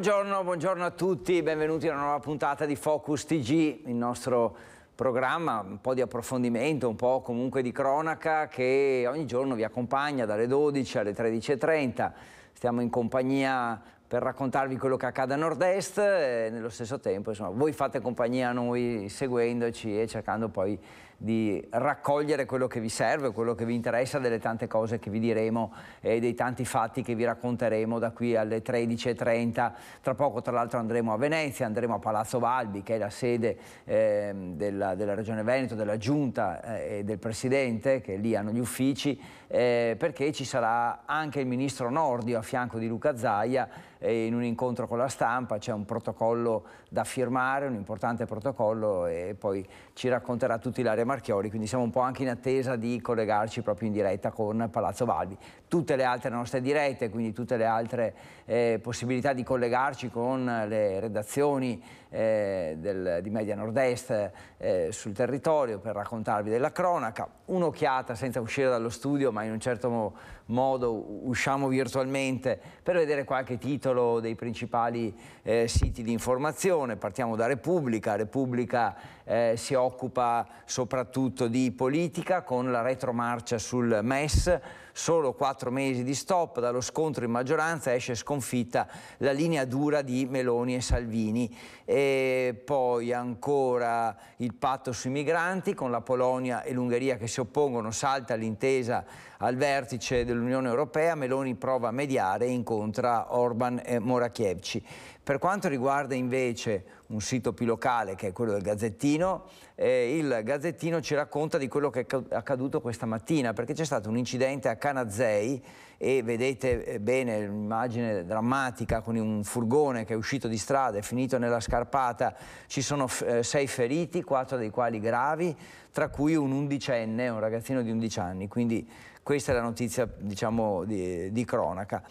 Buongiorno, buongiorno, a tutti, benvenuti a una nuova puntata di Focus TG, il nostro programma, un po' di approfondimento, un po' comunque di cronaca che ogni giorno vi accompagna dalle 12 alle 13.30. Stiamo in compagnia per raccontarvi quello che accade a nord-est e nello stesso tempo insomma, voi fate compagnia a noi seguendoci e cercando poi di raccogliere quello che vi serve, quello che vi interessa, delle tante cose che vi diremo e dei tanti fatti che vi racconteremo da qui alle 13.30. Tra poco tra l'altro andremo a Venezia, andremo a Palazzo Valbi che è la sede eh, della, della, Regione Veneto, della Giunta eh, e del Presidente, che lì hanno gli uffici, eh, perché ci sarà anche il Ministro Nordio a fianco di Luca Zaia in un incontro con la stampa, c'è un protocollo da firmare, un importante protocollo e poi ci racconterà tutti l'aria Marchiori, quindi siamo un po' anche in attesa di collegarci proprio in diretta con Palazzo Valbi tutte le altre nostre dirette, quindi tutte le altre eh, possibilità di collegarci con le redazioni eh, del, di Media Nord-Est eh, sul territorio per raccontarvi della cronaca. Un'occhiata senza uscire dallo studio, ma in un certo mo modo usciamo virtualmente per vedere qualche titolo dei principali eh, siti di informazione. Partiamo da Repubblica. Repubblica eh, si occupa soprattutto di politica con la retromarcia sul MES solo quattro mesi di stop dallo scontro in maggioranza esce sconfitta la linea dura di Meloni e Salvini. E poi ancora il patto sui migranti con la Polonia e l'Ungheria che si oppongono, salta l'intesa al vertice dell'Unione Europea, Meloni prova a mediare e incontra Orban e Morachievci. Per quanto riguarda invece un sito più locale che è quello del Gazzettino, eh, il Gazzettino ci racconta di quello che è accaduto questa mattina, perché c'è stato un incidente a Canazzei e vedete eh, bene l'immagine drammatica con un furgone che è uscito di strada, è finito nella scarpata, ci sono eh, sei feriti, quattro dei quali gravi, tra cui un undicenne, un ragazzino di 11 anni, quindi questa è la notizia diciamo, di, di cronaca.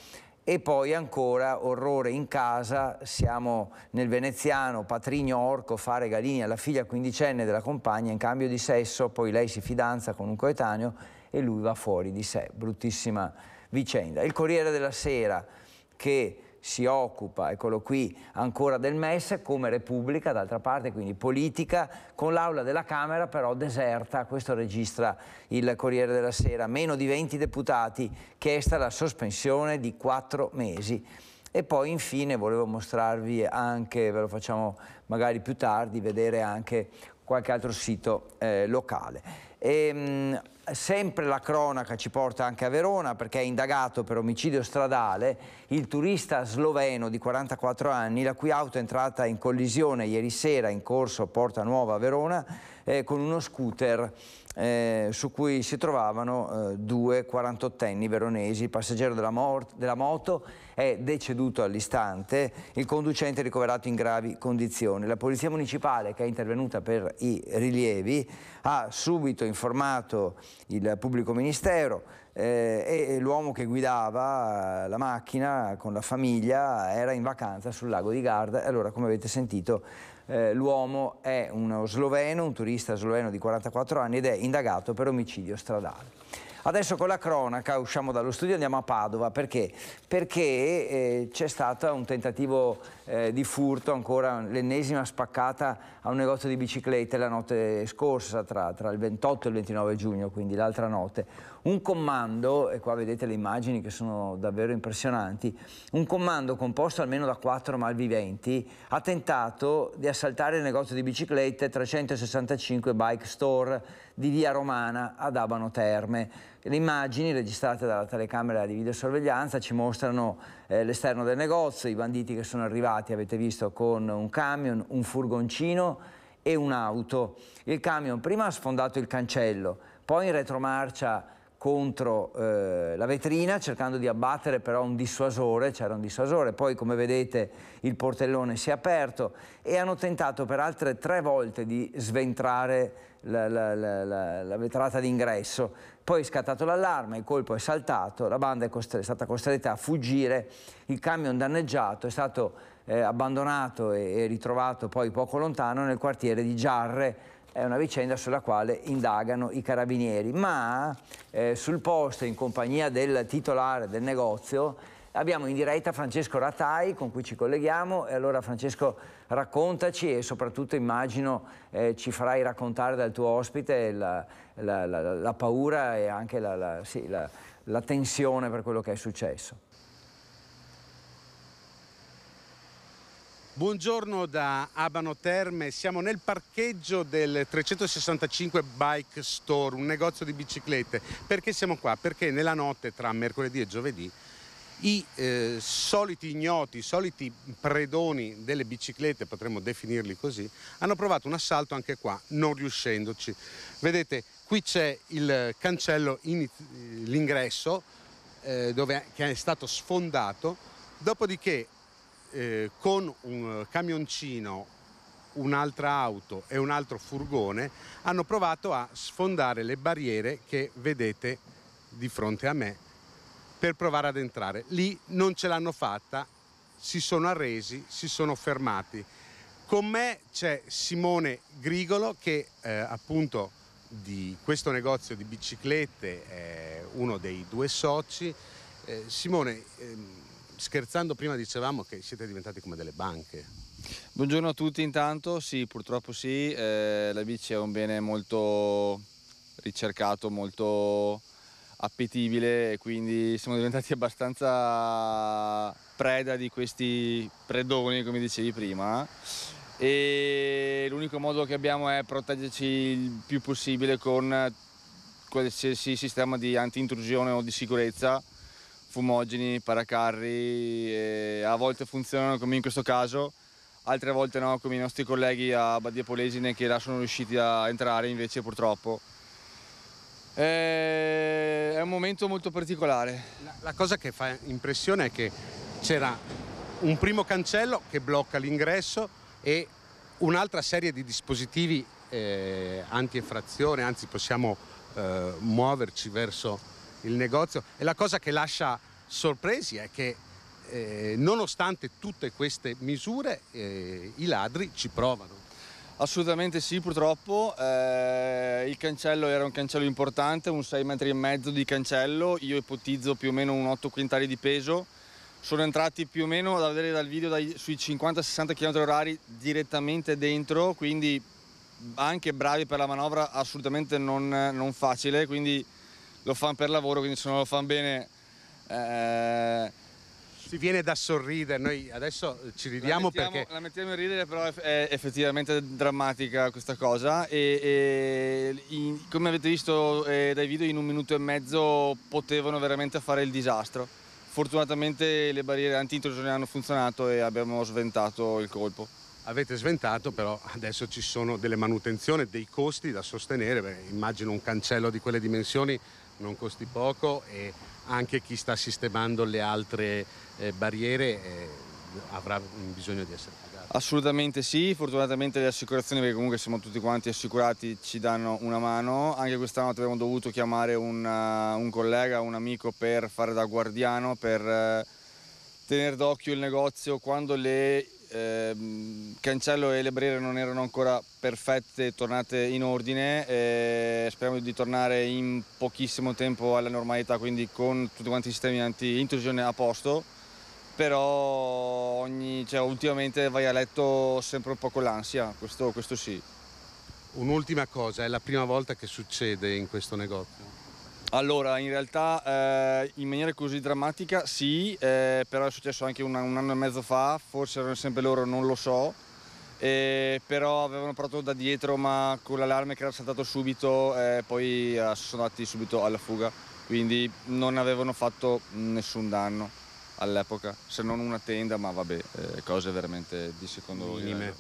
E poi ancora Orrore in casa, siamo nel veneziano, Patrigno Orco, fa regalini alla figlia quindicenne della compagna in cambio di sesso, poi lei si fidanza con un coetaneo e lui va fuori di sé, bruttissima vicenda. Il Corriere della Sera che si occupa, eccolo qui, ancora del MES come Repubblica, d'altra parte quindi politica, con l'aula della Camera però deserta, questo registra il Corriere della Sera, meno di 20 deputati, chiesta la sospensione di 4 mesi. E poi infine volevo mostrarvi anche, ve lo facciamo magari più tardi, vedere anche qualche altro sito eh, locale. E, ehm, mh, sempre la cronaca ci porta anche a Verona perché è indagato per omicidio stradale il turista sloveno di 44 anni la cui auto è entrata in collisione ieri sera in corso Porta Nuova a Verona eh, con uno scooter eh, su cui si trovavano eh, due 48enni veronesi. Il passeggero della, della, moto è deceduto all'istante, il conducente è ricoverato in gravi condizioni. La Polizia Municipale, che è intervenuta per i rilievi, ha subito informato il pubblico ministero eh, e l'uomo che guidava la macchina con la famiglia era in vacanza sul lago di Garda e allora, come avete sentito, eh, l'uomo è uno sloveno, un turista sloveno di 44 anni ed è indagato per omicidio stradale. Adesso con la cronaca usciamo dallo studio e andiamo a Padova perché? Perché eh, c'è stato un tentativo eh, di furto, ancora l'ennesima spaccata a un negozio di biciclette la notte scorsa, tra, tra il 28 e il 29 giugno, quindi l'altra notte un comando, e qua vedete le immagini che sono davvero impressionanti, un comando composto almeno da quattro malviventi ha tentato di assaltare il negozio di biciclette 365 Bike Store di Via Romana ad Abano Terme. Le immagini registrate dalla telecamera di videosorveglianza ci mostrano eh, l'esterno del negozio, i banditi che sono arrivati, avete visto, con un camion, un furgoncino e un'auto. Il camion prima ha sfondato il cancello, poi in retromarcia contro eh, la vetrina cercando di abbattere però un dissuasore, c'era un dissuasore, poi come vedete il portellone si è aperto e hanno tentato per altre tre volte di sventrare la, la, la, la vetrata d'ingresso, poi è scattato l'allarme, il colpo è saltato, la banda è, costre è stata costretta a fuggire, il camion danneggiato è stato eh, abbandonato e, e ritrovato poi poco lontano nel quartiere di Giarre, è una vicenda sulla quale indagano i carabinieri, ma eh, sul posto in compagnia del titolare del negozio abbiamo in diretta Francesco Ratai con cui ci colleghiamo e allora Francesco raccontaci e soprattutto immagino eh, ci farai raccontare dal tuo ospite la, la, la, la paura e anche sì, la tensione per quello che è successo. Buongiorno da Abano Terme, siamo nel parcheggio del 365 Bike Store, un negozio di biciclette. Perché siamo qua? Perché nella notte tra mercoledì e giovedì i eh, soliti ignoti, i soliti predoni delle biciclette, potremmo definirli così, hanno provato un assalto anche qua, non riuscendoci. Vedete, qui c'è il cancello, l'ingresso, eh, che è stato sfondato, dopodiché eh, con un camioncino un'altra auto e un altro furgone hanno provato a sfondare le barriere che vedete di fronte a me per provare ad entrare. Lì non ce l'hanno fatta, si sono arresi, si sono fermati. Con me c'è Simone Grigolo che eh, appunto di questo negozio di biciclette è uno dei due soci. Eh, Simone, ehm, scherzando prima dicevamo che siete diventati come delle banche. Buongiorno a tutti intanto, sì purtroppo sì, eh, la bici è un bene molto ricercato, molto appetibile e quindi siamo diventati abbastanza preda di questi predoni come dicevi prima e l'unico modo che abbiamo è proteggerci il più possibile con qualsiasi sistema di anti-intrusione o di sicurezza fumogeni, paracarri, e a volte funzionano come in questo caso, altre volte no, come i nostri colleghi a Badia Polesine che là sono riusciti a entrare invece purtroppo. Eh, è un momento molto particolare. La, la cosa che fa impressione è che c'era un primo cancello che blocca l'ingresso e un'altra serie di dispositivi eh, anti-effrazione, anzi possiamo eh, muoverci verso il negozio. È la cosa che lascia sorpresi è che eh, nonostante tutte queste misure eh, i ladri ci provano. Assolutamente sì, purtroppo eh, il cancello era un cancello importante, un 6 metri e mezzo di cancello, io ipotizzo più o meno un 8 quintali di peso, sono entrati più o meno da vedere dal video dai, sui 50-60 km h direttamente dentro, quindi anche bravi per la manovra assolutamente non, non facile, quindi lo fanno per lavoro, quindi se non lo fanno bene eh, si viene da sorridere, noi adesso ci ridiamo la mettiamo, perché... La mettiamo a ridere però è effettivamente drammatica questa cosa e, e in, come avete visto eh, dai video in un minuto e mezzo potevano veramente fare il disastro. Fortunatamente le barriere anti-intrusione hanno funzionato e abbiamo sventato il colpo. Avete sventato però adesso ci sono delle manutenzioni, dei costi da sostenere, Beh, immagino un cancello di quelle dimensioni non costi poco e anche chi sta sistemando le altre eh, barriere eh, avrà bisogno di essere pagato. Assolutamente sì, fortunatamente le assicurazioni, perché comunque siamo tutti quanti assicurati, ci danno una mano. Anche questa notte abbiamo dovuto chiamare un, uh, un, collega, un amico per fare da guardiano, per uh, tenere d'occhio il negozio quando le ehm, Cancello e le Brera non erano ancora perfette, tornate in ordine e speriamo di tornare in pochissimo tempo alla normalità, quindi con tutti quanti i sistemi anti-intrusione a posto, però ogni, cioè, ultimamente vai a letto sempre un po' con l'ansia, questo, questo sì. Un'ultima cosa, è la prima volta che succede in questo negozio? Allora, in realtà eh, in maniera così drammatica sì, eh, però è successo anche un, un, anno e mezzo fa, forse erano sempre loro, non lo so, eh, però avevano provato da dietro ma con l'allarme che era saltato subito eh, poi eh, sono andati subito alla fuga, quindi non avevano fatto nessun danno all'epoca, se non una tenda, ma vabbè, eh, cose veramente di secondo livello.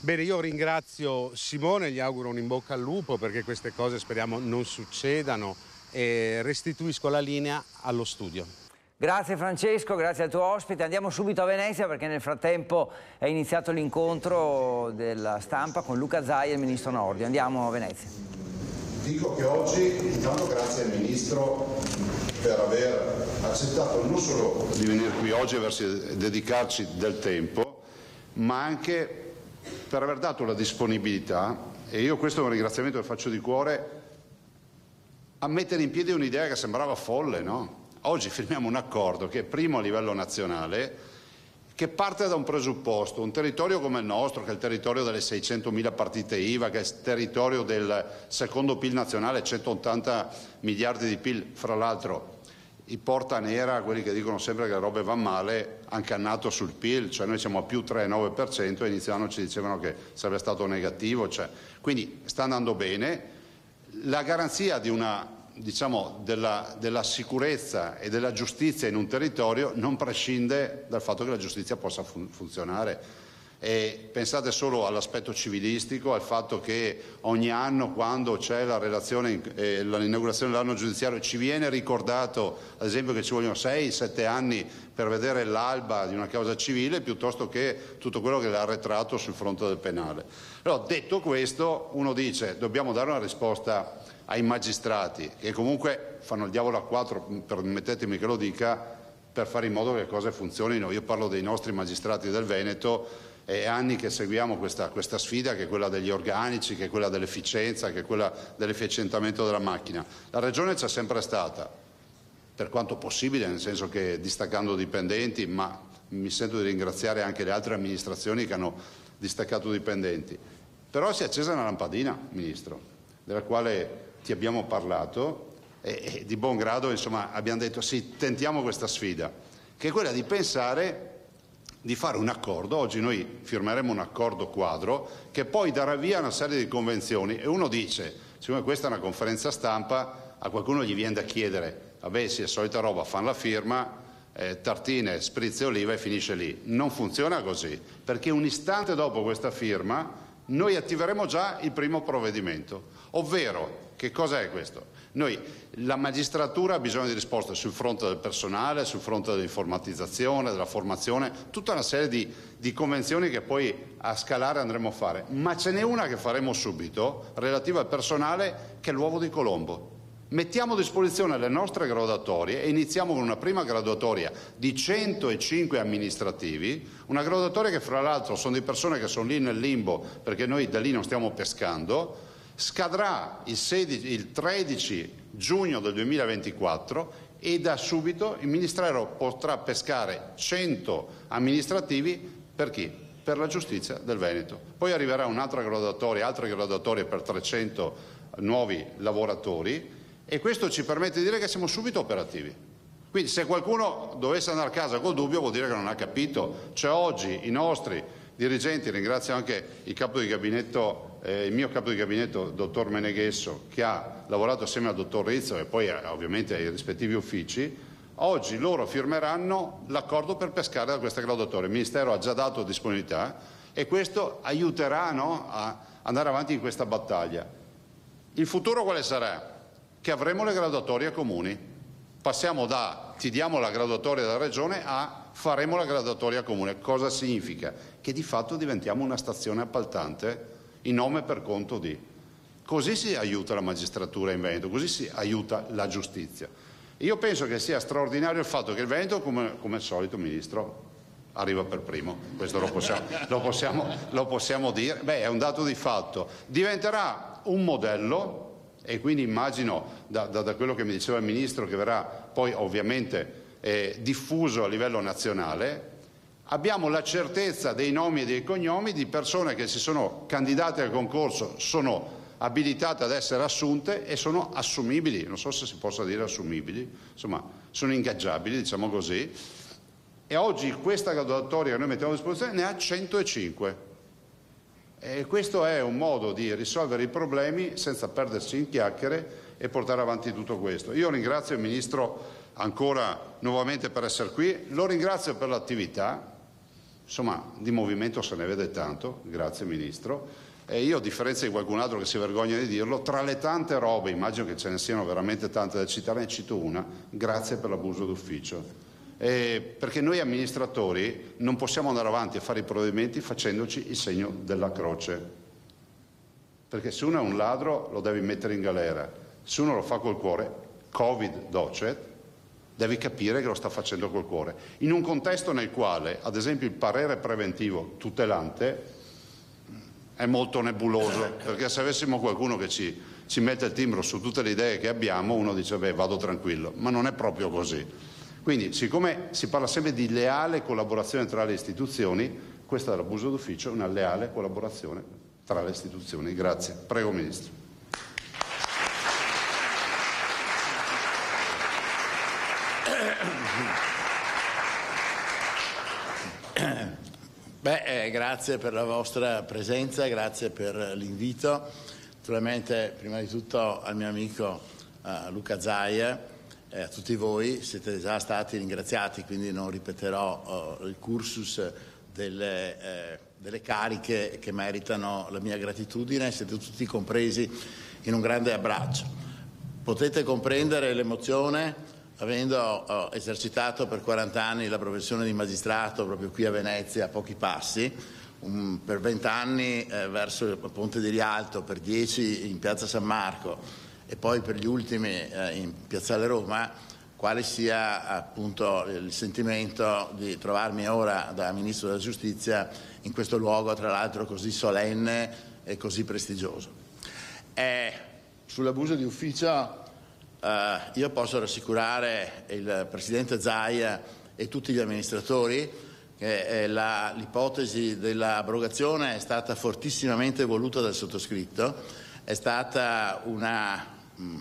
Bene, io ringrazio Simone, gli auguro un in bocca al lupo perché queste cose speriamo non succedano e restituisco la linea allo studio. Grazie Francesco, grazie al tuo ospite. Andiamo subito a Venezia perché nel frattempo è iniziato l'incontro della stampa con Luca Zai e il ministro Nordi. Andiamo a Venezia. Dico che oggi intanto grazie al ministro per aver accettato non solo di venire qui oggi e dedicarci del tempo, ma anche per aver dato la disponibilità, e io questo è un ringraziamento che faccio di cuore a mettere in piedi un'idea che sembrava folle, no? Oggi firmiamo un accordo che è primo a livello nazionale, che parte da un presupposto, un territorio come il nostro, che è il territorio delle 600.000 partite IVA, che è il territorio del secondo PIL nazionale, 180 miliardi di PIL, fra l'altro i porta nera, quelli che dicono sempre che la roba va male, anche nato sul PIL, cioè noi siamo a più 3,9% e inizio anno ci dicevano che sarebbe stato negativo, cioè. quindi sta andando bene, la garanzia una, diciamo, della, della, sicurezza e della giustizia in un territorio non prescinde dal fatto che la giustizia possa fun funzionare e pensate solo all'aspetto civilistico, al fatto che ogni anno quando c'è la relazione, eh, l'inaugurazione dell'anno giudiziario ci viene ricordato ad esempio che ci vogliono 6-7 anni per vedere l'alba di una causa civile piuttosto che tutto quello che è arretrato sul fronte del penale. Però detto questo uno dice dobbiamo dare una risposta ai magistrati che comunque fanno il diavolo a quattro, mm, permettetemi che lo dica, per fare in modo che le cose funzionino. Io parlo dei nostri magistrati del Veneto è anni che seguiamo questa, questa sfida che è quella degli organici, che è quella dell'efficienza, che è quella dell'efficientamento della macchina. La Regione c'è sempre stata, per quanto possibile, nel senso che distaccando dipendenti, ma mi sento di ringraziare anche le altre amministrazioni che hanno distaccato dipendenti. Però si è accesa una lampadina, Ministro, della quale ti abbiamo parlato e, e di buon grado insomma, abbiamo detto sì, tentiamo questa sfida, che è quella di pensare di fare un accordo, oggi noi firmeremo un accordo quadro che poi darà via una serie di convenzioni e uno dice, siccome questa è una conferenza stampa, a qualcuno gli viene da chiedere, vabbè sì è solita roba, fanno la firma, eh, tartine, sprizze, oliva e finisce lì. Non funziona così, perché un istante dopo questa firma noi attiveremo già il primo provvedimento, ovvero che cos'è questo? Noi, la magistratura ha bisogno di risposte sul fronte del personale, sul fronte dell'informatizzazione, della formazione, tutta una serie di, di convenzioni che poi a scalare andremo a fare, ma ce n'è una che faremo subito, relativa al personale, che è l'uovo di Colombo. Mettiamo a disposizione le nostre graduatorie e iniziamo con una prima graduatoria di 105 amministrativi, una graduatoria che fra l'altro sono di persone che sono lì nel limbo perché noi da lì non stiamo pescando, scadrà il, 16, il 13 giugno del 2024 e da subito il Ministero potrà pescare 100 amministrativi per chi? Per la giustizia del Veneto. Poi arriverà un'altra graduatoria, altre graduatorie per 300 nuovi lavoratori e questo ci permette di dire che siamo subito operativi. Quindi se qualcuno dovesse andare a casa col dubbio vuol dire che non ha capito. Cioè oggi i nostri dirigenti, ringrazio anche il capo di gabinetto eh, il mio capo di gabinetto, dottor Meneghesso, che ha lavorato assieme al dottor Rizzo e poi eh, ovviamente ai rispettivi uffici, oggi loro firmeranno l'accordo per pescare da questa graduatoria. Il Ministero ha già dato disponibilità e questo aiuterà no, a andare avanti in questa battaglia. Il futuro quale sarà? Che avremo le graduatorie comuni. Passiamo da ti diamo la graduatoria della regione a faremo la graduatoria comune. Cosa significa? Che di fatto diventiamo una stazione appaltante in nome per conto di. Così si aiuta la magistratura in Veneto, così si aiuta la giustizia. Io penso che sia straordinario il fatto che il Veneto, come, come al solito, Ministro, arriva per primo, questo lo possiamo, lo, possiamo, lo possiamo, dire, beh è un dato di fatto, diventerà un modello e quindi immagino da, da, da quello che mi diceva il Ministro che verrà poi ovviamente eh, diffuso a livello nazionale, Abbiamo la certezza dei nomi e dei cognomi di persone che si sono candidate al concorso, sono abilitate ad essere assunte e sono assumibili, non so se si possa dire assumibili, insomma sono ingaggiabili, diciamo così, e oggi questa graduatoria che noi mettiamo a disposizione ne ha 105. E questo è un modo di risolvere i problemi senza perdersi in chiacchiere e portare avanti tutto questo. Io ringrazio il Ministro ancora nuovamente per essere qui, lo ringrazio per l'attività, Insomma, di movimento se ne vede tanto, grazie Ministro. E io, a differenza di qualcun altro che si vergogna di dirlo, tra le tante robe, immagino che ce ne siano veramente tante da citare, ne cito una, grazie per l'abuso d'ufficio. Eh, perché noi amministratori non possiamo andare avanti a fare i provvedimenti facendoci il segno della croce. Perché se uno è un ladro lo devi mettere in galera, se uno lo fa col cuore, Covid docet, devi capire che lo sta facendo col cuore. In un contesto nel quale, ad esempio, il parere preventivo tutelante è molto nebuloso, perché se avessimo qualcuno che ci, ci mette il timbro su tutte le idee che abbiamo, uno dice beh vado tranquillo, ma non è proprio così. Quindi, siccome si parla sempre di leale collaborazione tra le istituzioni, questa dell'abuso d'ufficio è una leale collaborazione tra le istituzioni. Grazie. Prego Ministro. Beh, eh, grazie per la vostra presenza, grazie per l'invito. Naturalmente, prima di tutto al mio amico eh, Luca Zaia e eh, a tutti voi, siete già stati ringraziati, quindi non ripeterò eh, il cursus delle, eh, delle cariche che meritano la mia gratitudine, siete tutti compresi in un grande abbraccio. Potete comprendere l'emozione avendo eh, esercitato per 40 anni la professione di magistrato proprio qui a Venezia a pochi passi, un, per 20 anni eh, verso il Ponte di Rialto, per 10 in Piazza San Marco e poi per gli ultimi eh, in Piazzale Roma, quale sia appunto il sentimento di trovarmi ora da Ministro della Giustizia in questo luogo tra l'altro così solenne e così prestigioso. Eh, sull'abuso di ufficio eh, io posso rassicurare il Presidente Zaia e tutti gli amministratori che eh, la, l'ipotesi dell'abrogazione è stata fortissimamente voluta dal sottoscritto, è stata una, mm,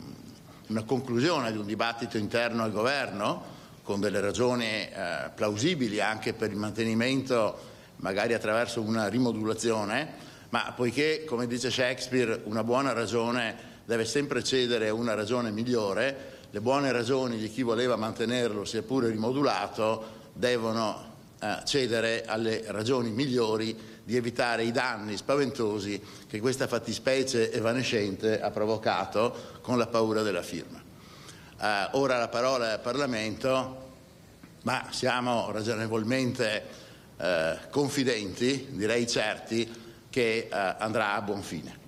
una conclusione di un dibattito interno al governo con delle ragioni eh, plausibili anche per il mantenimento magari attraverso una rimodulazione, ma poiché, come dice Shakespeare, una buona ragione deve sempre cedere a una ragione migliore, le buone ragioni di chi voleva mantenerlo, sia pure rimodulato, devono eh, cedere alle ragioni migliori di evitare i danni spaventosi che questa fattispecie evanescente ha provocato con la paura della firma. Eh, ora la parola è al Parlamento, ma siamo ragionevolmente eh, confidenti, direi certi, che eh, andrà a buon fine.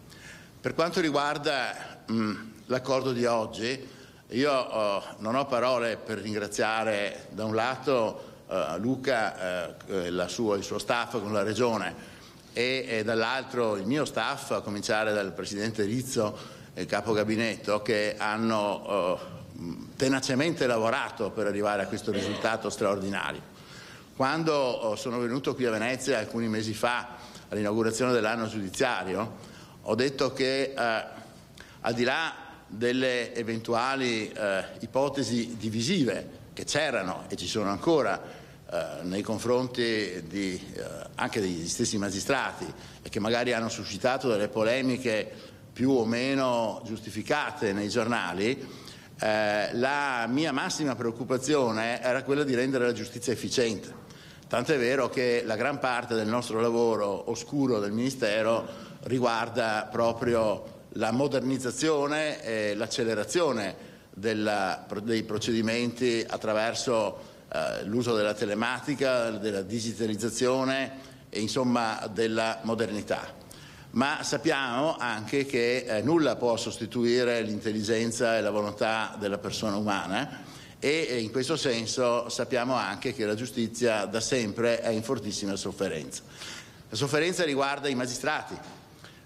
Per quanto riguarda mm, l'accordo di oggi, io oh, non ho parole per ringraziare da un lato eh, Luca, eh, sua, il suo staff con la Regione e, e dall'altro il mio staff, a cominciare dal Presidente Rizzo e il Capo Gabinetto, che hanno oh, tenacemente lavorato per arrivare a questo risultato straordinario. Quando oh, sono venuto qui a Venezia alcuni mesi fa all'inaugurazione dell'anno giudiziario, ho detto che eh, al di là delle eventuali eh, ipotesi divisive che c'erano e ci sono ancora eh, nei confronti di, eh, anche degli stessi magistrati e che magari hanno suscitato delle polemiche più o meno giustificate nei giornali, eh, la mia massima preoccupazione era quella di rendere la giustizia efficiente. Tant'è vero che la gran parte del nostro lavoro oscuro del Ministero riguarda proprio la modernizzazione e l'accelerazione dei procedimenti attraverso eh, l'uso della telematica, della digitalizzazione e insomma della modernità. Ma sappiamo anche che eh, nulla può sostituire l'intelligenza e la volontà della persona umana e in questo senso sappiamo anche che la giustizia da sempre è in fortissima sofferenza. La sofferenza riguarda i magistrati,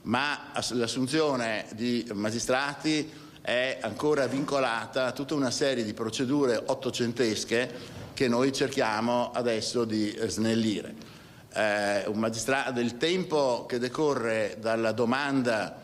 ma l'assunzione di magistrati è ancora vincolata a tutta una serie di procedure ottocentesche che noi cerchiamo adesso di eh, snellire. Eh, il tempo che decorre dalla domanda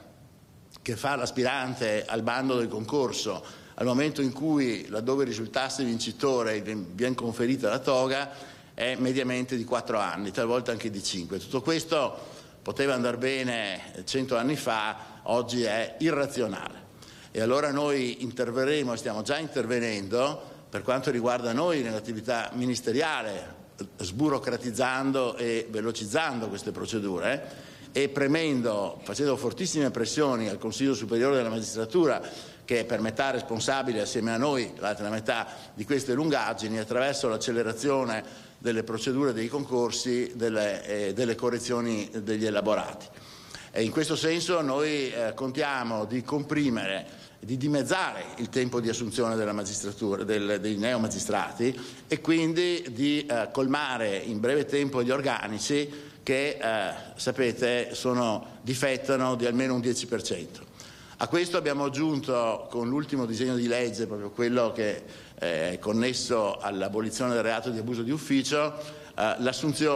che fa l'aspirante al bando del concorso al momento in cui, laddove risultasse vincitore, viene conferita la toga, è mediamente di quattro anni, talvolta anche di cinque. Tutto questo poteva andare bene cento anni fa, oggi è irrazionale. E allora noi interverremo, stiamo già intervenendo, per quanto riguarda noi nell'attività ministeriale, sburocratizzando e velocizzando queste procedure eh, e premendo, facendo fortissime pressioni al Consiglio Superiore della Magistratura che è per metà responsabile assieme a noi, l'altra metà di queste lungaggini, attraverso l'accelerazione delle procedure dei concorsi, delle, eh, delle correzioni degli elaborati. E in questo senso noi eh, contiamo di comprimere di dimezzare il tempo di assunzione del, dei neomagistrati e quindi di eh, colmare in breve tempo gli organici che, eh, sapete, sono, difettano di almeno un 10%. A questo abbiamo aggiunto con l'ultimo disegno di legge, proprio quello che eh, connesso all'abolizione del reato di abuso di ufficio, Uh,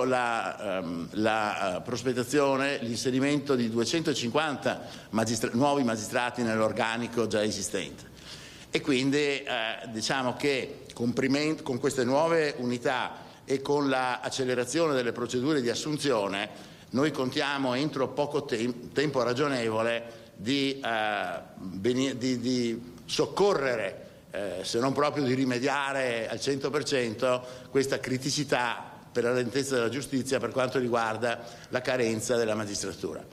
la, um, la eh, prospettazione, l'inserimento di 250 magistra nuovi magistrati nell'organico già esistente. E quindi uh, diciamo che con, con queste nuove unità e con l'accelerazione delle procedure di assunzione noi contiamo entro poco te tempo ragionevole di, di, di soccorrere eh, se non proprio di rimediare al 100% questa criticità per la lentezza della giustizia per quanto riguarda la carenza della magistratura.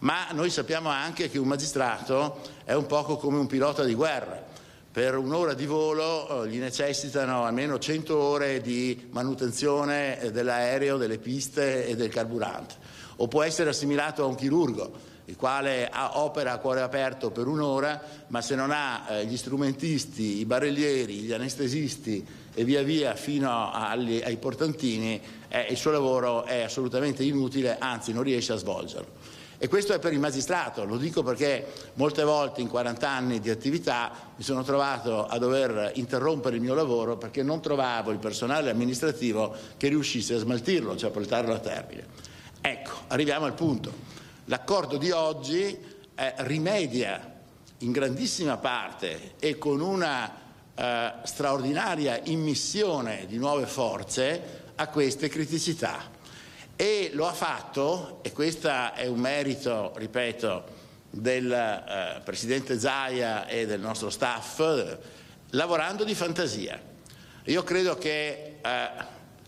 Ma noi sappiamo anche che un magistrato è un poco come un pilota di guerra. Per un'ora di volo eh, gli necessitano almeno 100 ore di manutenzione dell'aereo, delle piste e del carburante. O può essere assimilato a un chirurgo il quale opera a cuore aperto per un'ora, ma se non ha eh, gli strumentisti, i barellieri, gli anestesisti e via via fino agli, ai portantini, eh, il suo lavoro è assolutamente inutile, anzi non riesce a svolgerlo. E questo è per il magistrato, lo dico perché molte volte in 40 anni di attività mi sono trovato a dover interrompere il mio lavoro perché non trovavo il personale amministrativo che riuscisse a smaltirlo, cioè a portarlo a termine. Ecco, arriviamo al punto. L'accordo di oggi eh, rimedia in grandissima parte e con una eh, straordinaria immissione di nuove forze a queste criticità e lo ha fatto, e questo è un merito, ripeto, del eh, Presidente Zaia e del nostro staff, eh, lavorando di fantasia. Io credo che eh,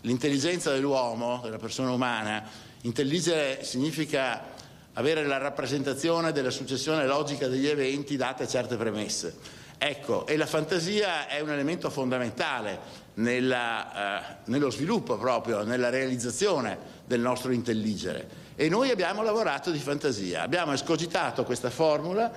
l'intelligenza dell'uomo, della persona umana, intelligere significa avere la rappresentazione della successione logica degli eventi date certe premesse. Ecco, e la fantasia è un elemento fondamentale nella, eh, nello sviluppo proprio, nella realizzazione del nostro intelligere. E noi abbiamo lavorato di fantasia, abbiamo escogitato questa formula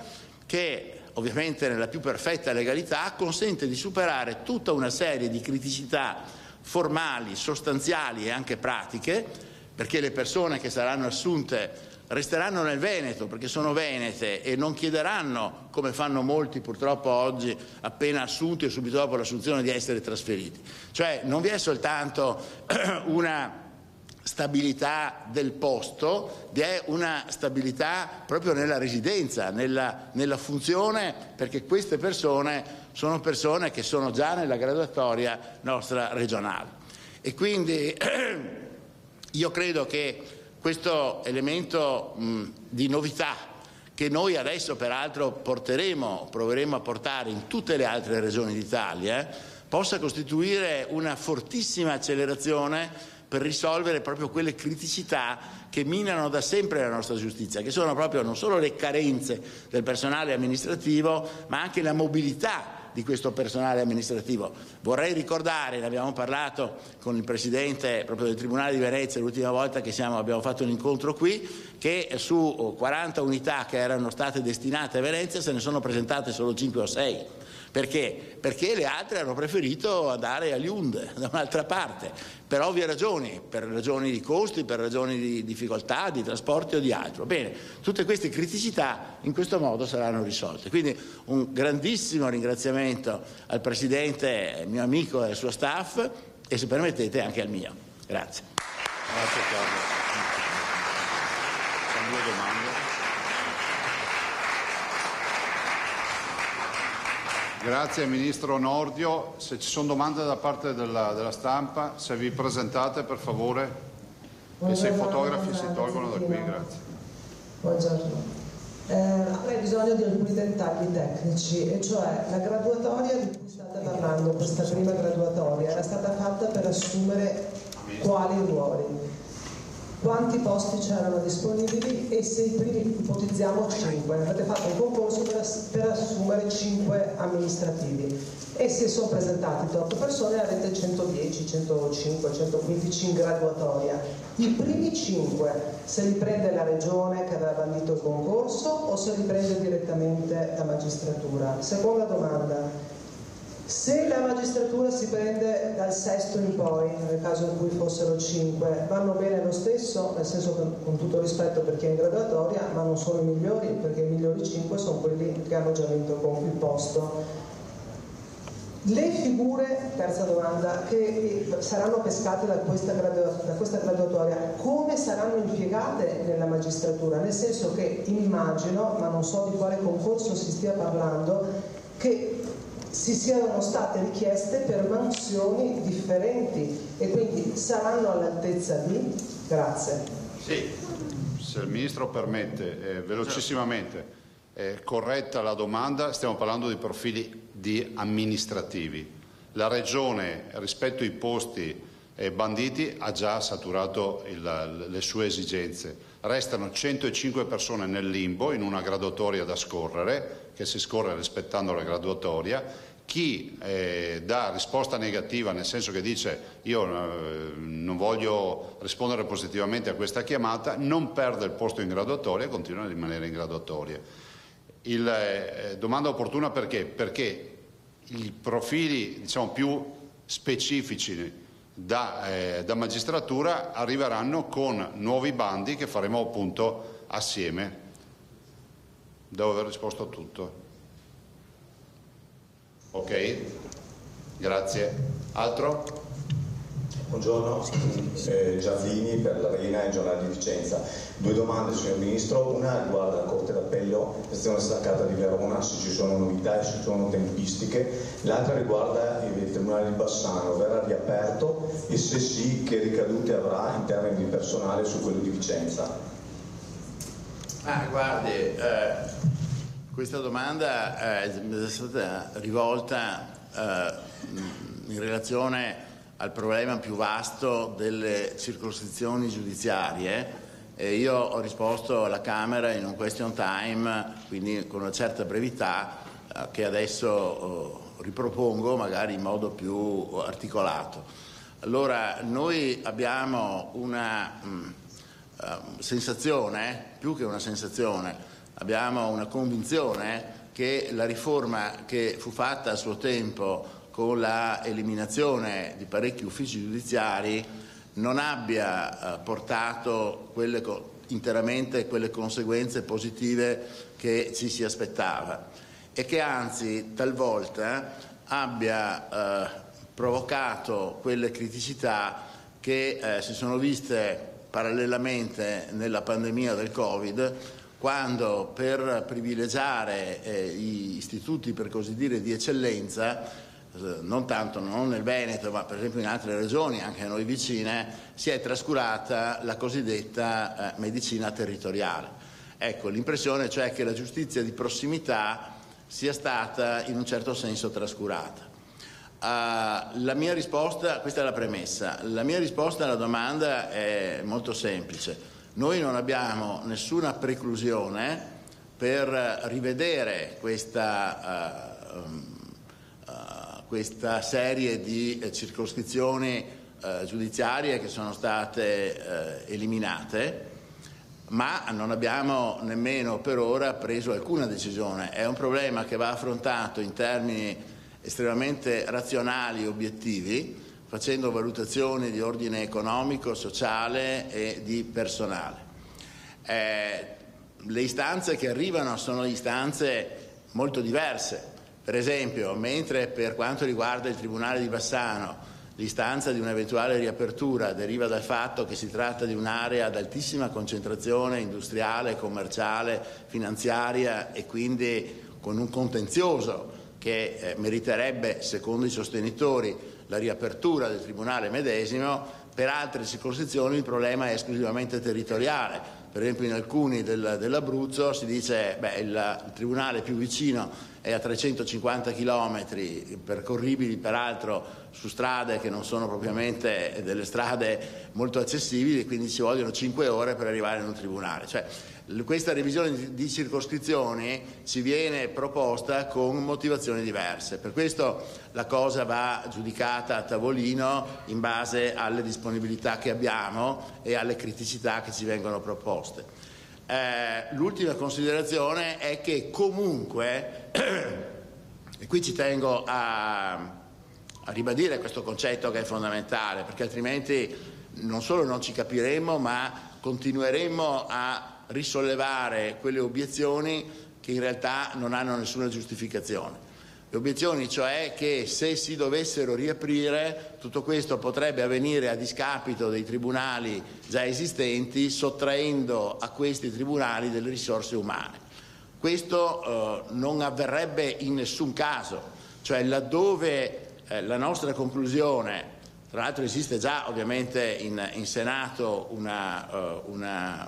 che ovviamente nella più perfetta legalità consente di superare tutta una serie di criticità formali, sostanziali e anche pratiche, perché le persone che saranno assunte resteranno nel Veneto perché sono venete e non chiederanno, come fanno molti purtroppo oggi appena assunti o subito dopo l'assunzione, di essere trasferiti. Cioè non vi è soltanto una stabilità del posto, vi è una stabilità proprio nella residenza, nella, nella funzione, perché queste persone sono persone che sono già nella graduatoria nostra regionale. E quindi io credo che questo elemento mh, di novità che noi adesso peraltro porteremo, proveremo a portare in tutte le altre regioni d'Italia, eh, possa costituire una fortissima accelerazione per risolvere proprio quelle criticità che minano da sempre la nostra giustizia, che sono proprio non solo le carenze del personale amministrativo, ma anche la mobilità di questo personale amministrativo. Vorrei ricordare, ne abbiamo parlato con il Presidente proprio del Tribunale di Venezia l'ultima volta che siamo, abbiamo fatto un incontro qui, che su 40 unità che erano state destinate a Venezia se ne sono presentate solo 5 o 6 perché? Perché le altre hanno preferito andare a Lund, da un'altra parte, per ovvie ragioni, per ragioni di costi, per ragioni di difficoltà, di trasporti o di altro. Bene, tutte queste criticità in questo modo saranno risolte. Quindi un grandissimo ringraziamento al Presidente, mio amico e al suo staff e se permettete anche al mio. Grazie. Grazie Carlo. Sono due domande. Grazie Ministro Nordio. Se ci sono domande da parte della, della stampa, se vi presentate per favore e se i fotografi si tolgono da qui, grazie. Buongiorno. Eh, avrei bisogno di alcuni dettagli tecnici, e cioè la graduatoria di cui state parlando, questa prima graduatoria, era stata fatta per assumere quali ruoli, quanti posti c'erano disponibili e se i primi, ipotizziamo 5, avete fatto un concorso per assumere 5 amministrativi e se sono presentati 8 persone avete 110, 105, 115 in graduatoria. I primi 5 se li prende la regione che aveva bandito il concorso o se li prende direttamente la magistratura? Seconda domanda se la magistratura si prende dal sesto in poi, nel caso in cui fossero cinque, vanno bene lo stesso, nel senso che con tutto rispetto per chi è in graduatoria, ma non sono i migliori, perché i migliori cinque sono quelli che hanno già vinto il posto. Le figure, terza domanda, che eh, saranno pescate da questa, da questa graduatoria, come saranno impiegate nella magistratura? Nel senso che immagino, ma non so di quale concorso si stia parlando, che si siano state richieste per mansioni differenti e quindi saranno all'altezza di? Grazie. Sì, se il Ministro permette, eh, velocissimamente, è corretta la domanda, stiamo parlando di profili di amministrativi. La Regione rispetto ai posti eh, banditi ha già saturato il, le sue esigenze. Restano 105 persone nel limbo in una graduatoria da scorrere, che si scorre rispettando la graduatoria, chi eh, dà risposta negativa, nel senso che dice io eh, non voglio rispondere positivamente a questa chiamata, non perde il posto in graduatoria e continua a rimanere in graduatoria. Il, eh, domanda opportuna perché? Perché i profili diciamo, più specifici da, eh, da magistratura arriveranno con nuovi bandi che faremo appunto assieme. Devo aver risposto a tutto. Ok? Grazie. Altro? Buongiorno, eh, Giavini per l'Arena e Giornale di Vicenza. Due domande, signor Ministro. Una riguarda la Corte d'Appello, questione staccata di Verona, se ci sono novità e se ci sono tempistiche. L'altra riguarda il Tribunale di Bassano, verrà riaperto e se sì, che ricadute avrà in termini di personale su quello di Vicenza? Ah, guardi, eh, questa domanda eh, è stata rivolta eh, in relazione al problema più vasto delle circoscrizioni giudiziarie e io ho risposto alla Camera in un question time, quindi con una certa brevità, eh, che adesso oh, ripropongo magari in modo più articolato. Allora, noi abbiamo una mm, eh, sensazione, più che una sensazione, abbiamo una convinzione che la riforma che fu fatta a suo tempo con l'eliminazione di parecchi uffici giudiziari non abbia eh, portato quelle interamente quelle conseguenze positive che ci si aspettava e che anzi talvolta abbia eh, provocato quelle criticità che eh, si sono viste parallelamente nella pandemia del Covid quando per privilegiare eh, gli istituti per così dire di eccellenza eh, non tanto non nel Veneto ma per esempio in altre regioni anche a noi vicine si è trascurata la cosiddetta eh, medicina territoriale ecco l'impressione cioè che la giustizia di prossimità sia stata in un certo senso trascurata uh, la mia risposta questa è la premessa la mia risposta alla domanda è molto semplice noi non abbiamo nessuna preclusione per rivedere questa, uh, uh, questa serie di eh, circoscrizioni uh, giudiziarie che sono state eliminate ma non abbiamo nemmeno per ora preso alcuna decisione. È un problema che va affrontato in termini estremamente razionali e obiettivi facendo valutazioni di ordine economico, sociale e di personale. Eh, le istanze che arrivano sono istanze molto diverse. Per esempio, mentre per quanto riguarda il Tribunale di Bassano l'istanza di un'eventuale riapertura deriva dal fatto che si tratta di un'area ad altissima concentrazione industriale, commerciale, finanziaria e quindi con un contenzioso che eh, meriterebbe, secondo i sostenitori, la riapertura del Tribunale medesimo, per altre circoscrizioni il problema è esclusivamente territoriale. Per esempio in alcuni del, dell'Abruzzo si dice che il, il tribunale più vicino è a 350 km, percorribili peraltro su strade che non sono propriamente delle strade molto accessibili, quindi ci vogliono 5 ore per arrivare in un tribunale. Cioè, questa revisione di circoscrizioni ci viene proposta con motivazioni diverse, per questo la cosa va giudicata a tavolino in base alle disponibilità che abbiamo e alle criticità che ci vengono proposte. Eh, l'ultima considerazione è che comunque, e qui ci tengo a, a ribadire questo concetto che è fondamentale, perché altrimenti non solo non ci capiremo, ma continueremo a risollevare quelle obiezioni che in realtà non hanno nessuna giustificazione. Le obiezioni cioè che se si dovessero riaprire tutto questo potrebbe avvenire a discapito dei tribunali già esistenti sottraendo a questi tribunali delle risorse umane. Questo eh, non avverrebbe in nessun caso, cioè laddove eh, la nostra conclusione, tra l'altro esiste già ovviamente in, in Senato una, uh, una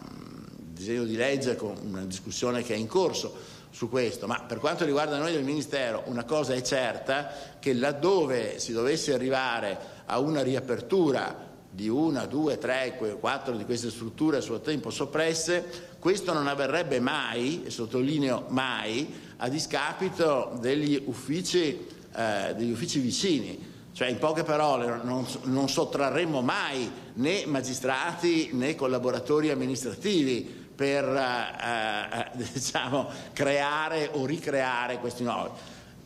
disegno di legge con una discussione che è in corso su questo, ma per quanto riguarda noi del Ministero una cosa è certa che laddove si dovesse arrivare a una riapertura di una, due, tre, quattro di queste strutture a suo tempo soppresse, questo non avverrebbe mai, e sottolineo mai, a discapito degli uffici, eh, degli uffici vicini. Cioè, in poche parole, non, non sottrarremmo mai né magistrati né collaboratori amministrativi per eh, eh diciamo, creare o ricreare questi nuovi.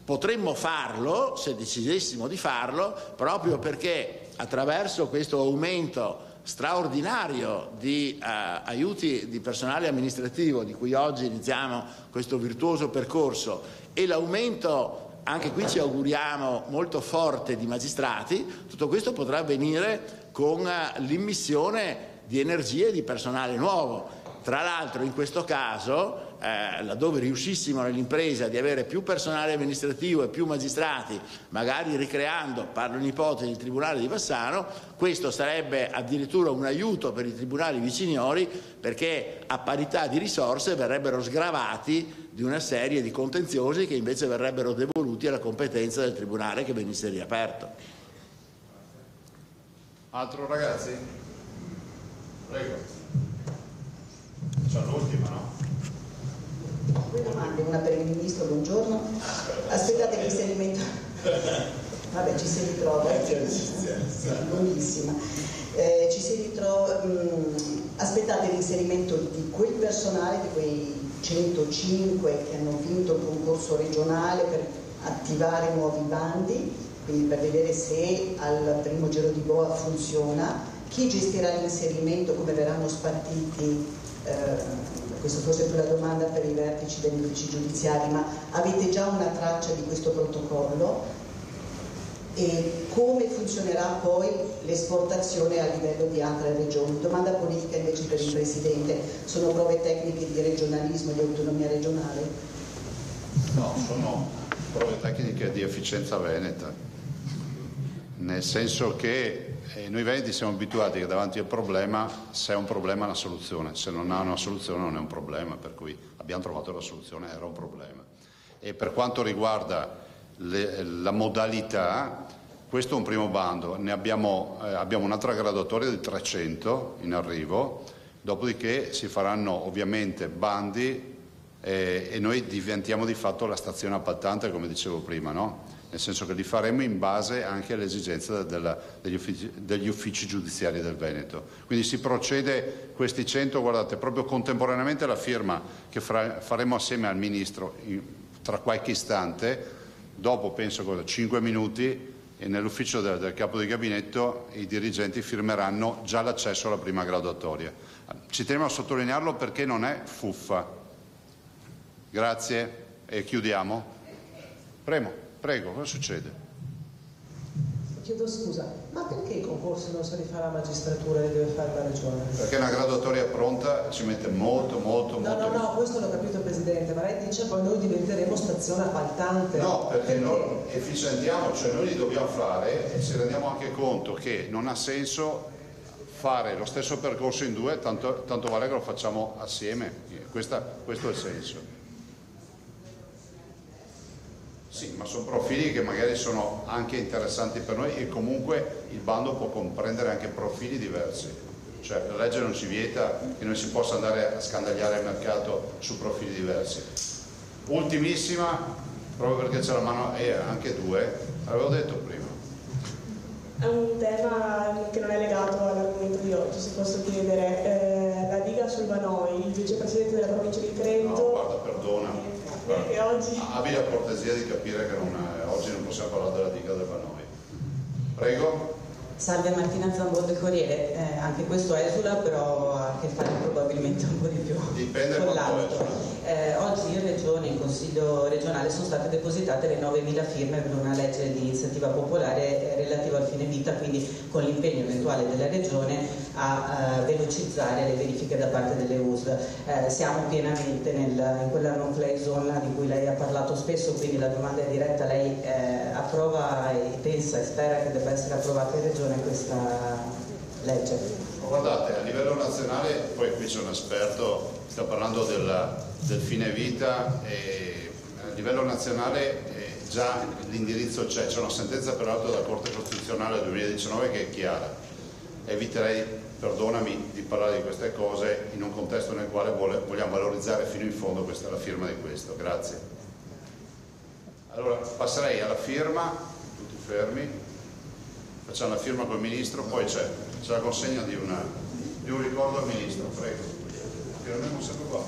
Potremmo farlo, se decidessimo di farlo, proprio perché attraverso questo aumento straordinario di eh, aiuti di personale amministrativo di cui oggi iniziamo questo virtuoso percorso e l'aumento anche qui ci auguriamo molto forte di magistrati, tutto questo potrà avvenire con l'immissione di energie di personale nuovo tra l'altro in questo caso, eh, laddove riuscissimo nell'impresa di avere più personale amministrativo e più magistrati, magari ricreando, parlo in ipotesi, il Tribunale di Bassano, questo sarebbe addirittura un aiuto per i tribunali viciniori perché a parità di risorse verrebbero sgravati di una serie di contenziosi che invece verrebbero devoluti alla competenza del Tribunale che venisse riaperto. Altro ragazzi? Prego cioè l'ultima no? Due domande, una per il ministro, buongiorno. Aspettate l'inserimento. Vabbè, ci si ritrova. È eh, eh, ci si ritrova. Mh, mm, aspettate l'inserimento di quel personale, di quei 105 che hanno vinto il concorso regionale per attivare nuovi bandi, quindi per vedere se al primo giro di boa funziona, chi gestirà l'inserimento, come verranno spartiti eh, questa forse è più la domanda per i vertici degli uffici giudiziari, ma avete già una traccia di questo protocollo? E come funzionerà poi l'esportazione a livello di altre regioni? Domanda politica invece per il Presidente, sono prove tecniche di regionalismo, e di autonomia regionale? No, sono prove tecniche di efficienza veneta nel senso che eh, noi Veneti siamo abituati che davanti al problema, se è un problema, una soluzione, se non ha una soluzione non è un problema, per cui abbiamo trovato la soluzione, era un problema. E per quanto riguarda le, la modalità, questo è un primo bando, abbiamo, eh, abbiamo un'altra graduatoria di 300 in arrivo, dopodiché si faranno ovviamente bandi eh, e noi diventiamo di fatto la stazione appaltante, come dicevo prima, no? nel senso che li faremo in base anche alle esigenze della, degli, uffici, degli, uffici, giudiziari del Veneto. Quindi si procede questi 100, guardate, proprio contemporaneamente alla firma che fra, faremo assieme al Ministro in, tra qualche istante, dopo penso cosa, 5 minuti, e nell'ufficio del, del, capo di gabinetto i dirigenti firmeranno già l'accesso alla prima graduatoria. Ci teniamo a sottolinearlo perché non è fuffa. Grazie e chiudiamo. Premo. Prego, cosa succede? Chiedo scusa, ma perché i concorsi non se li fa la magistratura, e li deve fare la regione? Perché una graduatoria pronta ci mette molto, molto, no, molto... No, no, no, questo l'ho capito Presidente, ma lei dice poi noi diventeremo stazione appaltante. No, perché, perché? noi efficientiamo, cioè noi li dobbiamo fare e ci rendiamo anche conto che non ha senso fare lo stesso percorso in due, tanto, tanto vale che lo facciamo assieme, Questa, questo è il senso. Sì, ma sono profili che magari sono anche interessanti per noi e comunque il bando può comprendere anche profili diversi. Cioè la legge non ci vieta che noi si possa andare a scandagliare il mercato su profili diversi. Ultimissima, proprio perché c'è la mano e anche due, l'avevo detto prima. È un tema che non è legato all'argomento di oggi, se posso chiedere. Eh, la diga sul Vanoi, il vicepresidente della provincia di Trento... No, guarda, perdona eh, Guarda, oggi... Abbi la cortesia di capire che non è, oggi non possiamo parlare della diga del Vanoi. Prego. Salve Martina Zambò del Corriere, eh, anche questo esula però ha a che fare probabilmente un po' di più. Dipende con l'altro eh, oggi in Regione, in Consiglio regionale, sono state depositate le 9.000 firme per una legge di iniziativa popolare eh, relativa al fine vita, quindi con l'impegno eventuale della Regione a eh, velocizzare le verifiche da parte delle USL. Eh, siamo pienamente nel, in quella non play zone di cui lei ha parlato spesso, quindi la domanda è diretta, lei eh, approva e pensa e spera che debba essere approvata in Regione questa legge? Guardate, a livello nazionale, poi qui c'è un esperto, sta parlando della, del fine vita, e a livello nazionale eh, già l'indirizzo c'è, c'è una sentenza peraltro della Corte Costituzionale del 2019 che è chiara. Eviterei, perdonami, di parlare di queste cose in un contesto nel quale vuole, vogliamo valorizzare fino in fondo questa, la firma di questo. Grazie. Allora passerei alla firma, tutti fermi, facciamo la firma col Ministro, poi c'è c'è la consegna di un anno. Io ricordo al Ministro, prego, che non è sempre qua.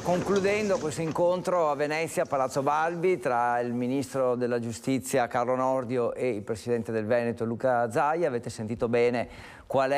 concludendo questo incontro a Venezia, Palazzo Balbi, tra il Ministro della Giustizia Carlo Nordio e il Presidente del Veneto Luca Zaia. Avete sentito bene qual è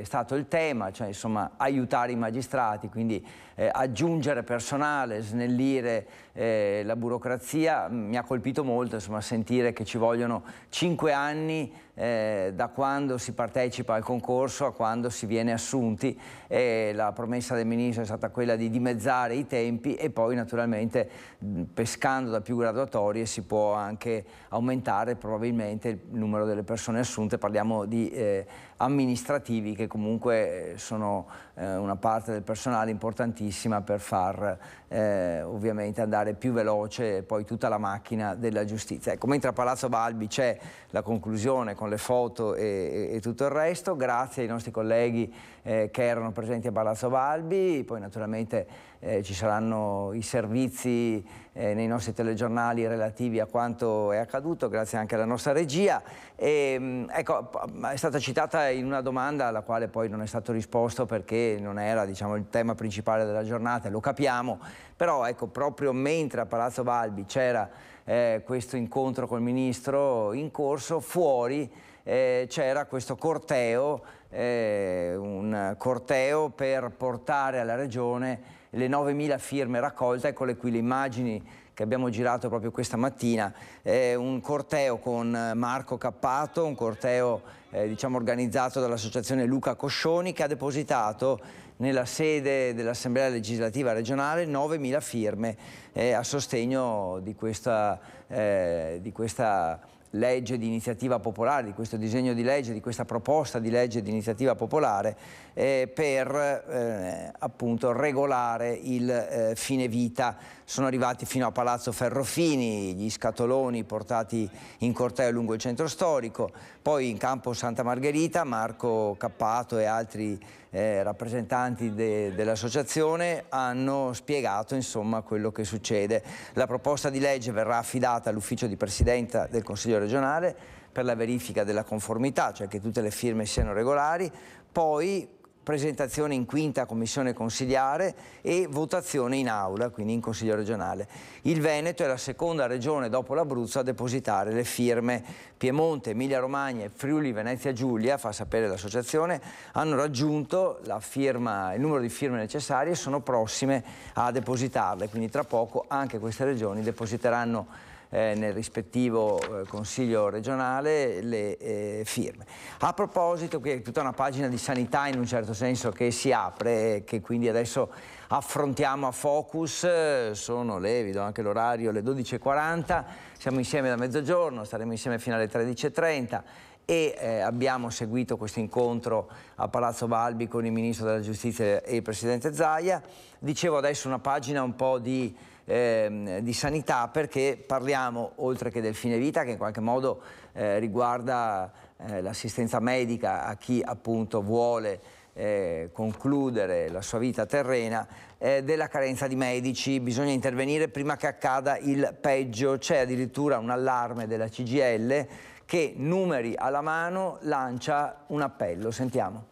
eh, stato il tema, cioè insomma aiutare i magistrati, quindi eh, aggiungere personale, snellire eh, la burocrazia. Mi ha colpito molto insomma, sentire che ci vogliono cinque anni eh, da quando si partecipa al concorso a quando si viene assunti. E la promessa del Ministro è stata quella di dimezzare i tempi e poi naturalmente mm, pescando da più graduatorie si può anche aumentare probabilmente il numero delle persone assunte. Parliamo di eh, amministrativi che comunque eh, sono eh, una parte del personale importantissima per far eh, ovviamente andare più veloce poi tutta la macchina della giustizia. Ecco, mentre a Palazzo Balbi c'è la conclusione con le foto e, e, tutto il resto, grazie ai nostri colleghi eh, che erano presenti a Palazzo Balbi, poi naturalmente eh, ci saranno i servizi eh, nei nostri telegiornali relativi a quanto è accaduto, grazie anche alla nostra regia. E, mm, ecco, è stata citata in una domanda alla quale poi non è stato risposto perché non era diciamo, il tema principale della giornata, lo capiamo, però ecco, proprio mentre a Palazzo Balbi c'era eh, questo incontro col ministro in corso, fuori eh, c'era questo corteo, eh, un corteo per portare alla regione le 9.000 firme raccolte, eccole qui le immagini che abbiamo girato proprio questa mattina, eh, un corteo con eh, Marco Cappato, un corteo eh, diciamo organizzato dall'associazione Luca Coscioni che ha depositato nella sede dell'Assemblea legislativa regionale 9.000 firme eh, a sostegno di questa, eh, di questa legge di iniziativa popolare, di questo disegno di legge, di questa proposta di legge di iniziativa popolare eh, per eh, appunto regolare il eh, fine vita. Sono arrivati fino a Palazzo Ferrofini, gli scatoloni portati in corteo lungo il centro storico, poi in campo Santa Margherita Marco Cappato e altri eh, rappresentanti de, dell'associazione hanno spiegato insomma quello che succede. La proposta di legge verrà affidata all'ufficio di presidenza del Consiglio regionale per la verifica della conformità, cioè che tutte le firme siano regolari, poi presentazione in quinta commissione consigliare e votazione in aula, quindi in consiglio regionale. Il Veneto è la seconda regione dopo l'Abruzzo a depositare le firme. Piemonte, Emilia Romagna e Friuli Venezia Giulia, fa sapere l'associazione, hanno raggiunto la firma, il numero di firme necessarie e sono prossime a depositarle, quindi tra poco anche queste regioni depositeranno le eh, nel rispettivo eh, Consiglio regionale le eh, firme. A proposito, qui è tutta una pagina di sanità in un certo senso che si apre e che quindi adesso affrontiamo a focus, sono le, vi do anche l'orario, le 12.40, siamo insieme da mezzogiorno, staremo insieme fino alle 13.30 e eh, abbiamo seguito questo incontro a Palazzo Balbi con il Ministro della Giustizia e il Presidente Zaia. Dicevo adesso una pagina un po' di ehm, di sanità perché parliamo, oltre che del fine vita, che in qualche modo eh, riguarda eh, l'assistenza medica a chi appunto vuole eh, concludere la sua vita terrena, eh, della carenza di medici, bisogna intervenire prima che accada il peggio, c'è addirittura un allarme della CGL che numeri alla mano lancia un appello, sentiamo.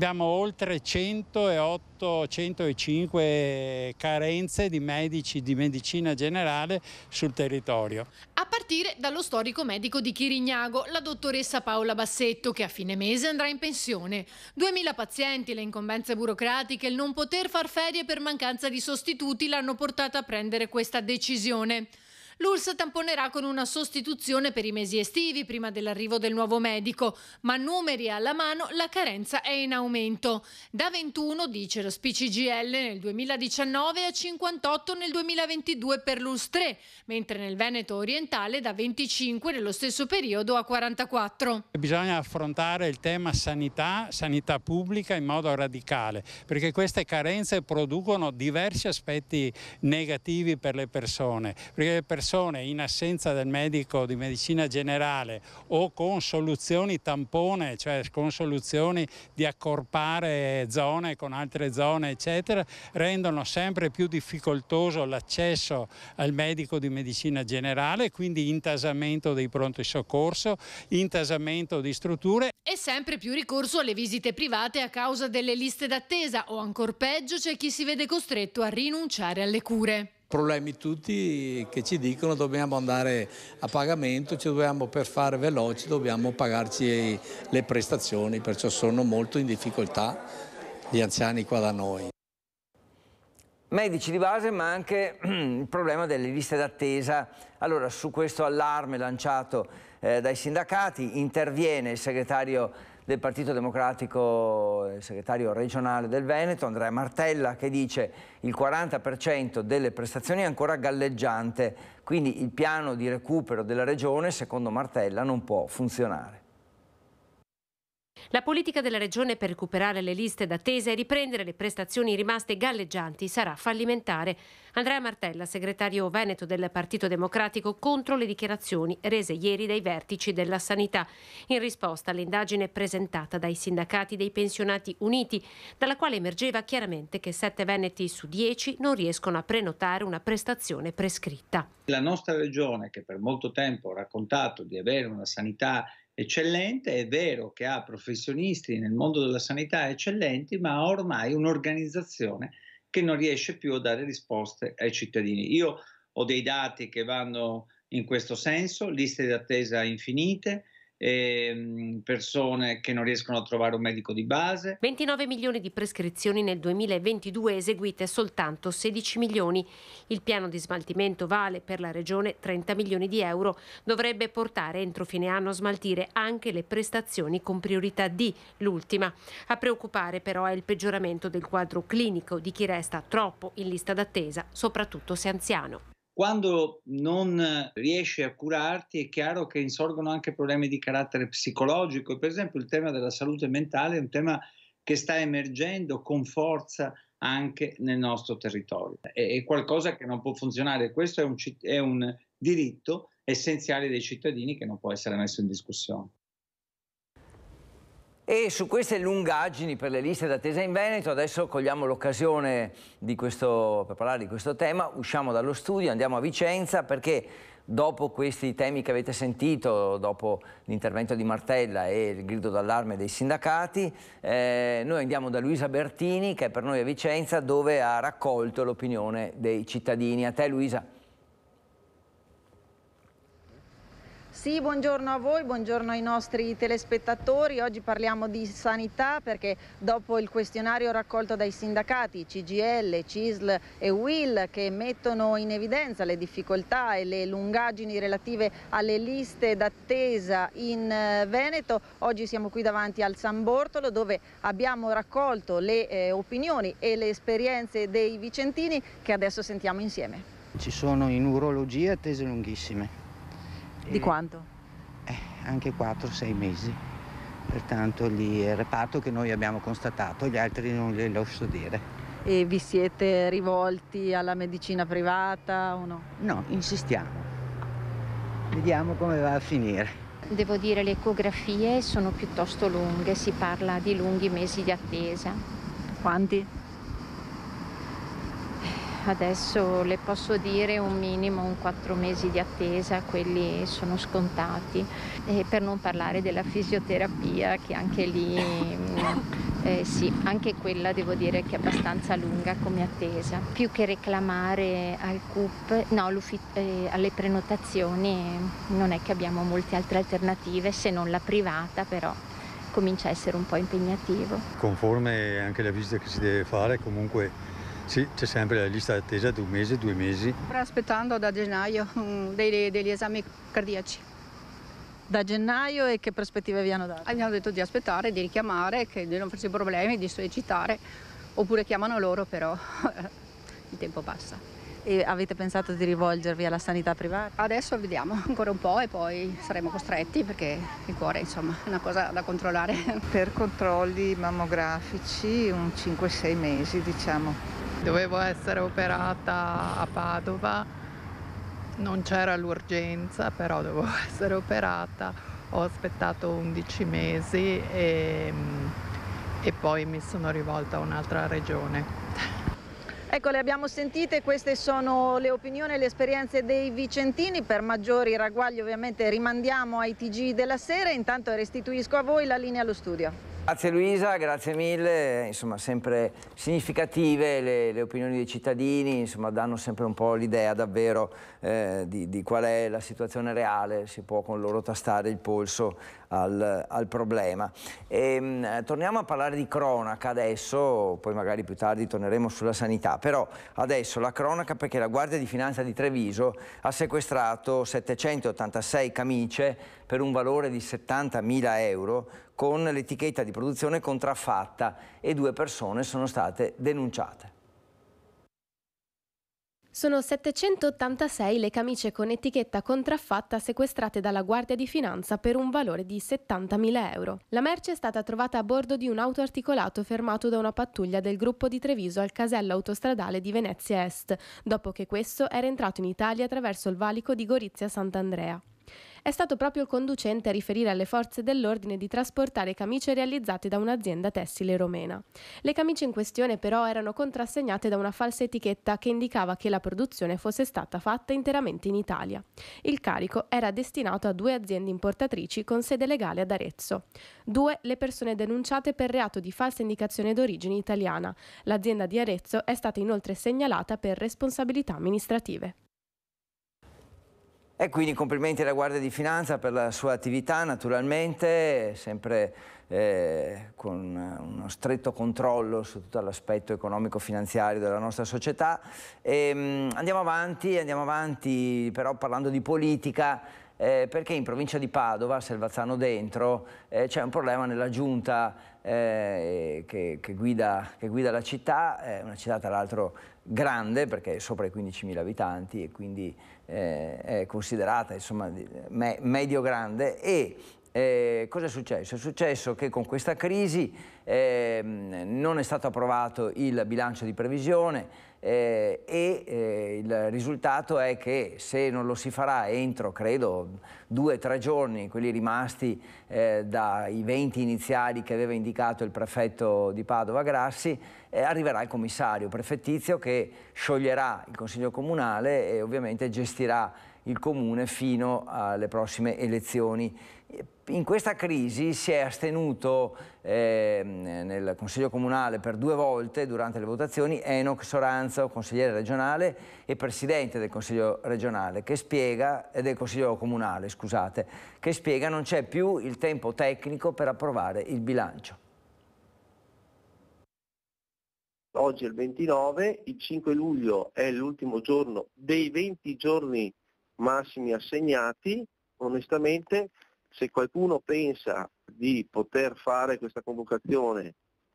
Abbiamo oltre 108, 105 carenze di medici di medicina generale sul territorio. A partire dallo storico medico di Chirignago, la dottoressa Paola Bassetto, che a fine mese andrà in pensione. 2000 pazienti, le incombenze burocratiche, il non poter far ferie per mancanza di sostituti l'hanno portata a prendere questa decisione. L'ULS tamponerà con una sostituzione per i mesi estivi prima dell'arrivo del nuovo medico, ma numeri alla mano la carenza è in aumento. Da 21, dice lo SPCGL, nel 2019 a 58 nel 2022 per l'ULS 3, mentre nel Veneto orientale da 25 nello stesso periodo a 44. Bisogna affrontare il tema sanità, sanità pubblica in modo radicale, perché queste carenze producono diversi aspetti negativi per le persone, perché le persone persone in assenza del medico di medicina generale o con soluzioni tampone, cioè con soluzioni di accorpare zone con altre zone, eccetera, rendono sempre più difficoltoso l'accesso al medico di medicina generale, quindi intasamento dei pronto soccorso, intasamento di strutture. E sempre più ricorso alle visite private a causa delle liste d'attesa o ancora peggio c'è chi si vede costretto a rinunciare alle cure problemi tutti che ci dicono dobbiamo andare a pagamento, ci dobbiamo per fare veloci, dobbiamo pagarci le prestazioni, perciò sono molto in difficoltà gli anziani qua da noi. Medici di base ma anche il problema delle liste d'attesa. Allora su questo allarme lanciato eh, dai sindacati interviene il segretario del Partito Democratico, il segretario regionale del Veneto, Andrea Martella, che dice il 40% delle prestazioni è ancora galleggiante, quindi il piano di recupero della regione, secondo Martella, non può funzionare. La politica della Regione per recuperare le liste d'attesa e riprendere le prestazioni rimaste galleggianti sarà fallimentare. Andrea Martella, segretario veneto del Partito Democratico, contro le dichiarazioni rese ieri dai vertici della sanità in risposta all'indagine presentata dai sindacati dei pensionati uniti, dalla quale emergeva chiaramente che 7 veneti su 10 non riescono a prenotare una prestazione prescritta. La nostra Regione, che per molto tempo ha raccontato di avere una sanità eccellente, è vero che ha professionisti nel mondo della sanità eccellenti, ma ha ormai un'organizzazione che non riesce più a dare risposte ai cittadini. Io ho dei dati che vanno in questo senso, liste d'attesa infinite, e ehm, persone che non riescono a trovare un medico di base. 29 milioni di prescrizioni nel 2022 eseguite soltanto 16 milioni. Il piano di smaltimento vale per la regione 30 milioni di euro. Dovrebbe portare entro fine anno a smaltire anche le prestazioni con priorità D, l'ultima. A preoccupare però è il peggioramento del quadro clinico di chi resta troppo in lista d'attesa, soprattutto se anziano. Quando non riesci a curarti è chiaro che insorgono anche problemi di carattere psicologico. Per esempio il tema della salute mentale è un tema che sta emergendo con forza anche nel nostro territorio. È, qualcosa che non può funzionare. Questo è un, è un diritto essenziale dei cittadini che non può essere messo in discussione. E su queste lungaggini per le liste d'attesa in Veneto, adesso cogliamo l'occasione per parlare di questo tema, usciamo dallo studio, andiamo a Vicenza perché dopo questi temi che avete sentito, dopo l'intervento di Martella e il grido d'allarme dei sindacati, eh, noi andiamo da Luisa Bertini che è per noi a Vicenza dove ha raccolto l'opinione dei cittadini. A te Luisa. Sì, buongiorno a voi, buongiorno ai nostri telespettatori. Oggi parliamo di sanità perché dopo il questionario raccolto dai sindacati CGL, CISL e WIL che mettono in evidenza le difficoltà e le lungaggini relative alle liste d'attesa in eh, Veneto, oggi siamo qui davanti al San Bortolo dove abbiamo raccolto le eh, opinioni e le esperienze dei vicentini che adesso sentiamo insieme. Ci sono in urologia attese lunghissime di eh. quanto? Eh, anche 4-6 mesi. Pertanto lì il reparto che noi abbiamo constatato, gli altri non li lascio dire. E vi siete rivolti alla medicina privata o no? No, insistiamo. Vediamo come va a finire. Devo dire le ecografie sono piuttosto lunghe, si parla di lunghi mesi di attesa. Quanti? adesso le posso dire un minimo un quattro mesi di attesa, quelli sono scontati, e per non parlare della fisioterapia che anche lì, eh, sì, anche quella devo dire che è abbastanza lunga come attesa. Più che reclamare al CUP, no, eh, alle prenotazioni non è che abbiamo molte altre alternative se non la privata però comincia a essere un po' impegnativo. Conforme anche la visita che si deve fare, comunque sì, c'è sempre la lista d'attesa, di un mese, due mesi. Sto aspettando da gennaio mm, dei, degli esami cardiaci. Da gennaio e che prospettive vi hanno dato? Abbiamo detto di aspettare, di richiamare, che non faccio problemi, di sollecitare, oppure chiamano loro però il tempo passa. E avete pensato di rivolgervi alla sanità privata? Adesso vediamo ancora un po' e poi saremo costretti perché il cuore insomma è una cosa da controllare. Per controlli mammografici un 5-6 mesi diciamo dovevo essere operata a Padova, non c'era l'urgenza, però dovevo essere operata, ho aspettato 11 mesi e, e poi mi sono rivolta a un'altra regione. Ecco, le abbiamo sentite, queste sono le opinioni e le esperienze dei vicentini, per maggiori ragguagli ovviamente rimandiamo ai TG della sera, intanto restituisco a voi la linea allo studio. Grazie Luisa, grazie mille, insomma sempre significative le, le opinioni dei cittadini, insomma danno sempre un po' l'idea davvero eh, di, di, qual è la situazione reale, si può con loro tastare il polso al, al problema. E, ehm, mh, torniamo a parlare di cronaca adesso, poi magari più tardi torneremo sulla sanità, però adesso la cronaca perché la Guardia di Finanza di Treviso ha sequestrato 786 camicie per un valore di 70.000 euro con l'etichetta di produzione contraffatta e due persone sono state denunciate. Sono 786 le camicie con etichetta contraffatta sequestrate dalla Guardia di Finanza per un valore di 70.000 euro. La merce è stata trovata a bordo di un auto articolato fermato da una pattuglia del gruppo di Treviso al casello autostradale di Venezia Est, dopo che questo era entrato in Italia attraverso il valico di Gorizia Sant'Andrea è stato proprio il conducente a riferire alle forze dell'ordine di trasportare camicie realizzate da un'azienda tessile romena. Le camicie in questione però erano contrassegnate da una falsa etichetta che indicava che la produzione fosse stata fatta interamente in Italia. Il carico era destinato a due aziende importatrici con sede legale ad Arezzo. Due le persone denunciate per reato di falsa indicazione d'origine italiana. L'azienda di Arezzo è stata inoltre segnalata per responsabilità amministrative. E quindi complimenti alla Guardia di Finanza per la sua attività, naturalmente, sempre eh, con uno stretto controllo su tutto l'aspetto economico-finanziario della nostra società. E, ehm, mh, andiamo avanti, andiamo avanti però parlando di politica, eh, perché in provincia di Padova, Selvazzano dentro, eh, c'è un problema nella giunta eh, che, che, guida, che, guida, la città, una città tra l'altro grande perché è sopra i 15.000 abitanti e quindi eh, è considerata insomma, me- medio-grande e eh, cosa è successo? È successo che con questa crisi eh, non è stato approvato il bilancio di previsione eh, e eh, il risultato è che se non lo si farà entro, credo, due o tre giorni, quelli rimasti eh, dai 20 iniziali che aveva indicato il prefetto di Padova Grassi, eh, arriverà il commissario prefettizio che scioglierà il Consiglio Comunale e ovviamente gestirà il Comune fino alle prossime elezioni in questa crisi si è astenuto eh, nel Consiglio Comunale per due volte durante le votazioni Enoch Soranzo, consigliere regionale e presidente del Consiglio regionale, che spiega, eh, del Consiglio Comunale, scusate, che spiega non c'è più il tempo tecnico per approvare il bilancio. Oggi è il 29, il 5 luglio è l'ultimo giorno dei 20 giorni massimi assegnati, onestamente se qualcuno pensa di poter fare questa convocazione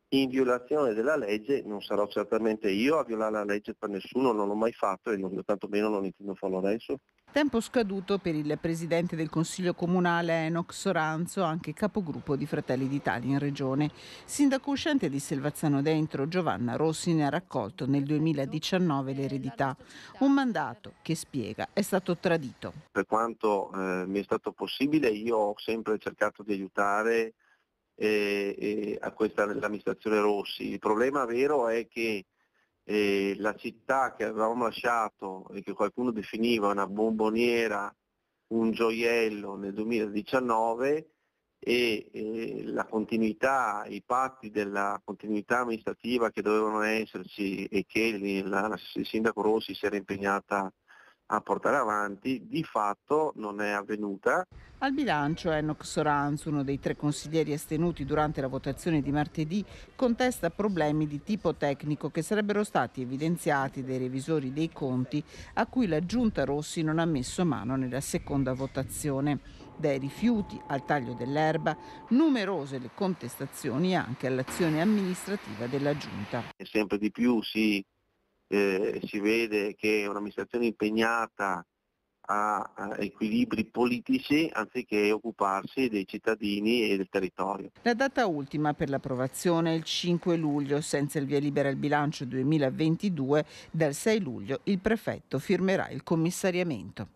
in violazione della legge, non sarò certamente io a violare la legge per nessuno, non l'ho mai fatto e non, tantomeno non intendo farlo adesso. Tempo scaduto per il presidente del Consiglio Comunale Enox Soranzo, anche capogruppo di Fratelli d'Italia in regione. Sindaco uscente di Selvazzano Dentro, Giovanna Rossi ne ha raccolto nel 2019 l'eredità. Un mandato che spiega è stato tradito. Per quanto eh, mi è stato possibile io ho sempre cercato di aiutare eh, eh, a questa, l'amministrazione Rossi. Il problema vero è che e la città che avevamo lasciato e che qualcuno definiva una bomboniera, un gioiello nel 2019 e, e la continuità, i patti della continuità amministrativa che dovevano esserci e che la, la, il sindaco Rossi si era impegnata a a portare avanti, di fatto non è avvenuta. Al bilancio Enoch Soranz, uno dei tre consiglieri astenuti durante la votazione di martedì, contesta problemi di tipo tecnico che sarebbero stati evidenziati dai revisori dei conti a cui la Giunta Rossi non ha messo mano nella seconda votazione. Dai rifiuti al taglio dell'erba, numerose le contestazioni anche all'azione amministrativa della Giunta. Sempre di più si eh, si vede che è un'amministrazione impegnata a, a equilibri politici anziché occuparsi dei cittadini e del territorio. La data ultima per l'approvazione è il 5 luglio, senza il via libera al bilancio 2022, dal 6 luglio il prefetto firmerà il commissariamento.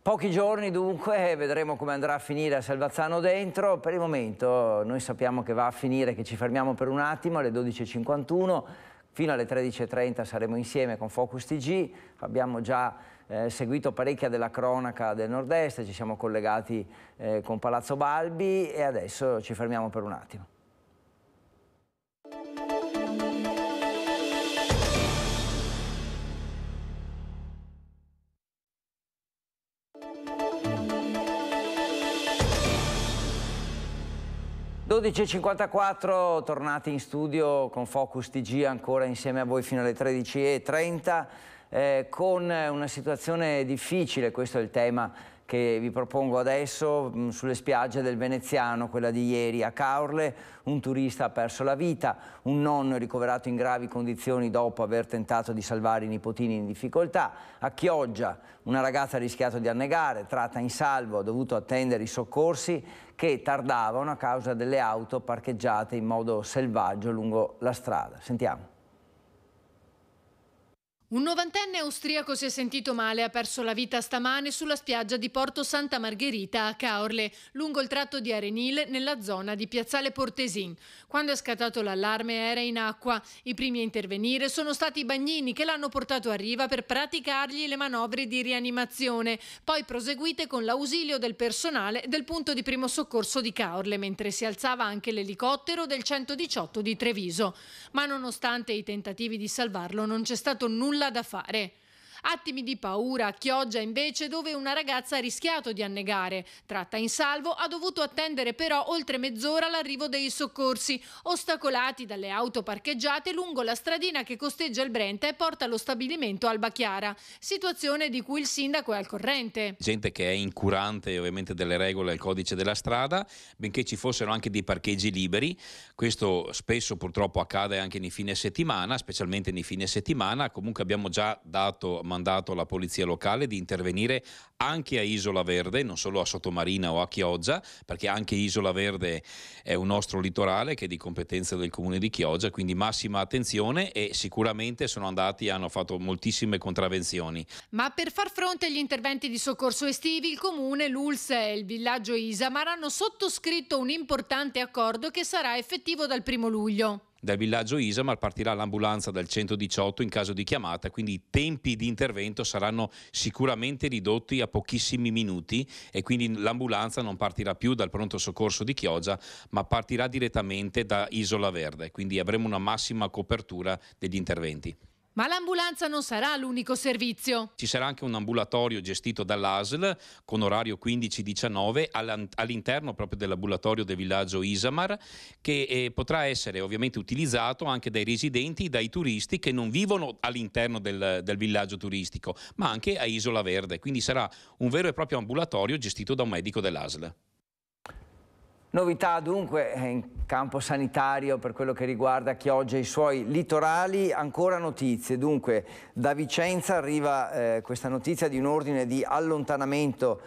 Pochi giorni dunque, vedremo come andrà a finire a Salvazzano dentro. Per il momento noi sappiamo che va a finire, che ci fermiamo per un attimo alle 12.51 fino alle 13.30 saremo insieme con Focus TG, abbiamo già eh, seguito parecchia della cronaca del nord-est, ci siamo collegati eh, con Palazzo Balbi e adesso ci fermiamo per un attimo. 12.54, tornati in studio con Focus TG ancora insieme a voi fino alle 13.30 eh, con una situazione difficile, questo è il tema che vi propongo adesso mm, sulle spiagge del Veneziano, quella di ieri a Caorle, un turista ha perso la vita, un nonno è ricoverato in gravi condizioni dopo aver tentato di salvare i nipotini in difficoltà, a Chioggia una ragazza ha rischiato di annegare, tratta in salvo, ha dovuto attendere i soccorsi che tardavano a causa delle auto parcheggiate in modo selvaggio lungo la strada. Sentiamo. Un novantenne austriaco si è sentito male, ha perso la vita stamane sulla spiaggia di Porto Santa Margherita a Caorle, lungo il tratto di Arenil, nella zona di Piazzale Portesin. Quando è scattato l'allarme era in acqua. I primi a intervenire sono stati i bagnini che l'hanno portato a riva per praticargli le manovre di rianimazione, poi proseguite con l'ausilio del personale del punto di primo soccorso di Caorle, mentre si alzava anche l'elicottero del 118 di Treviso. Ma nonostante i tentativi di salvarlo non c'è stato nulla nulla da fare. Attimi di paura a Chioggia invece dove una ragazza ha rischiato di annegare. Tratta in salvo ha dovuto attendere però oltre mezz'ora l'arrivo dei soccorsi, ostacolati dalle auto parcheggiate lungo la stradina che costeggia il Brenta e porta allo stabilimento Albachiara, situazione di cui il sindaco è al corrente. Gente che è incurante ovviamente delle regole e del codice della strada, benché ci fossero anche dei parcheggi liberi, questo spesso purtroppo accade anche nei fine settimana, specialmente nei fine settimana, comunque abbiamo già dato mandato alla polizia locale di intervenire anche a Isola Verde, non solo a Sottomarina o a Chioggia, perché anche Isola Verde è un nostro litorale che è di competenza del comune di Chioggia, quindi massima attenzione e sicuramente sono andati e hanno fatto moltissime contravvenzioni. Ma per far fronte agli interventi di soccorso estivi, il comune, l'ULS e il villaggio Isamar hanno sottoscritto un importante accordo che sarà effettivo dal primo luglio dal villaggio Isamar partirà l'ambulanza dal 118 in caso di chiamata, quindi i tempi di intervento saranno sicuramente ridotti a pochissimi minuti e quindi l'ambulanza non partirà più dal pronto soccorso di Chioggia, ma partirà direttamente da Isola Verde, quindi avremo una massima copertura degli interventi. Ma l'ambulanza non sarà l'unico servizio. Ci sarà anche un ambulatorio gestito dall'ASL con orario 15-19 all'interno proprio dell'ambulatorio del villaggio Isamar che eh, potrà essere ovviamente utilizzato anche dai residenti, dai turisti che non vivono all'interno del, del villaggio turistico ma anche a Isola Verde. Quindi sarà un vero e proprio ambulatorio gestito da un medico dell'ASL. Novità dunque eh, in campo sanitario per quello che riguarda Chioggia e i suoi litorali, ancora notizie. Dunque da Vicenza arriva eh, questa notizia di un ordine di allontanamento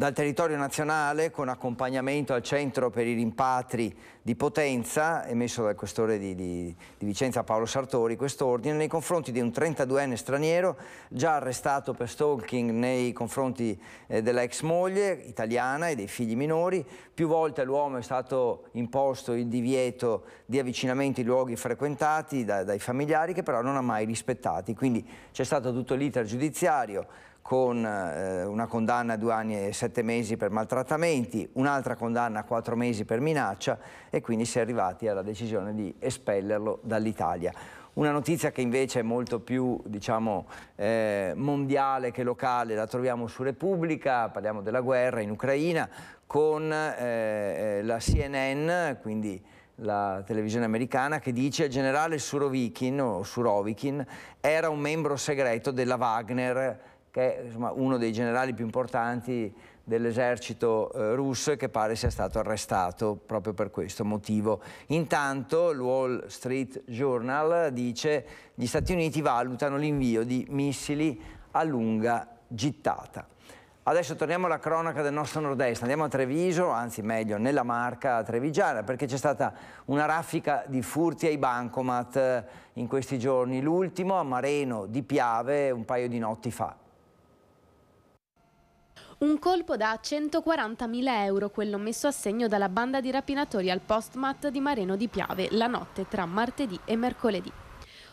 dal territorio nazionale con accompagnamento al centro per i rimpatri di Potenza, emesso dal questore di, di, di Vicenza Paolo Sartori, quest'ordine nei confronti di un 32enne straniero già arrestato per stalking nei confronti eh, della ex moglie italiana e dei figli minori. Più volte all'uomo è stato imposto il divieto di avvicinamento ai luoghi frequentati da, dai familiari che però non ha mai rispettati. Quindi c'è stato tutto l'iter giudiziario con eh, una condanna a due anni e sette mesi per maltrattamenti, un'altra condanna a quattro mesi per minaccia e quindi si è arrivati alla decisione di espellerlo dall'Italia. Una notizia che invece è molto più diciamo, eh, mondiale che locale la troviamo su Repubblica, parliamo della guerra in Ucraina, con eh, eh la CNN, quindi la televisione americana, che dice il generale Surovikin, Surovikin era un membro segreto della Wagner che è insomma, uno dei generali più importanti dell'esercito eh, russo che pare sia stato arrestato proprio per questo motivo. Intanto il Wall Street Journal dice gli Stati Uniti valutano l'invio di missili a lunga gittata. Adesso torniamo alla cronaca del nostro nord-est, andiamo a Treviso, anzi meglio nella marca trevigiana, perché c'è stata una raffica di furti ai bancomat eh, in questi giorni, l'ultimo a Mareno di Piave un paio di notti fa. Un colpo da 140.000 euro, quello messo a segno dalla banda di rapinatori al postmat di Mareno di Piave la notte tra martedì e mercoledì.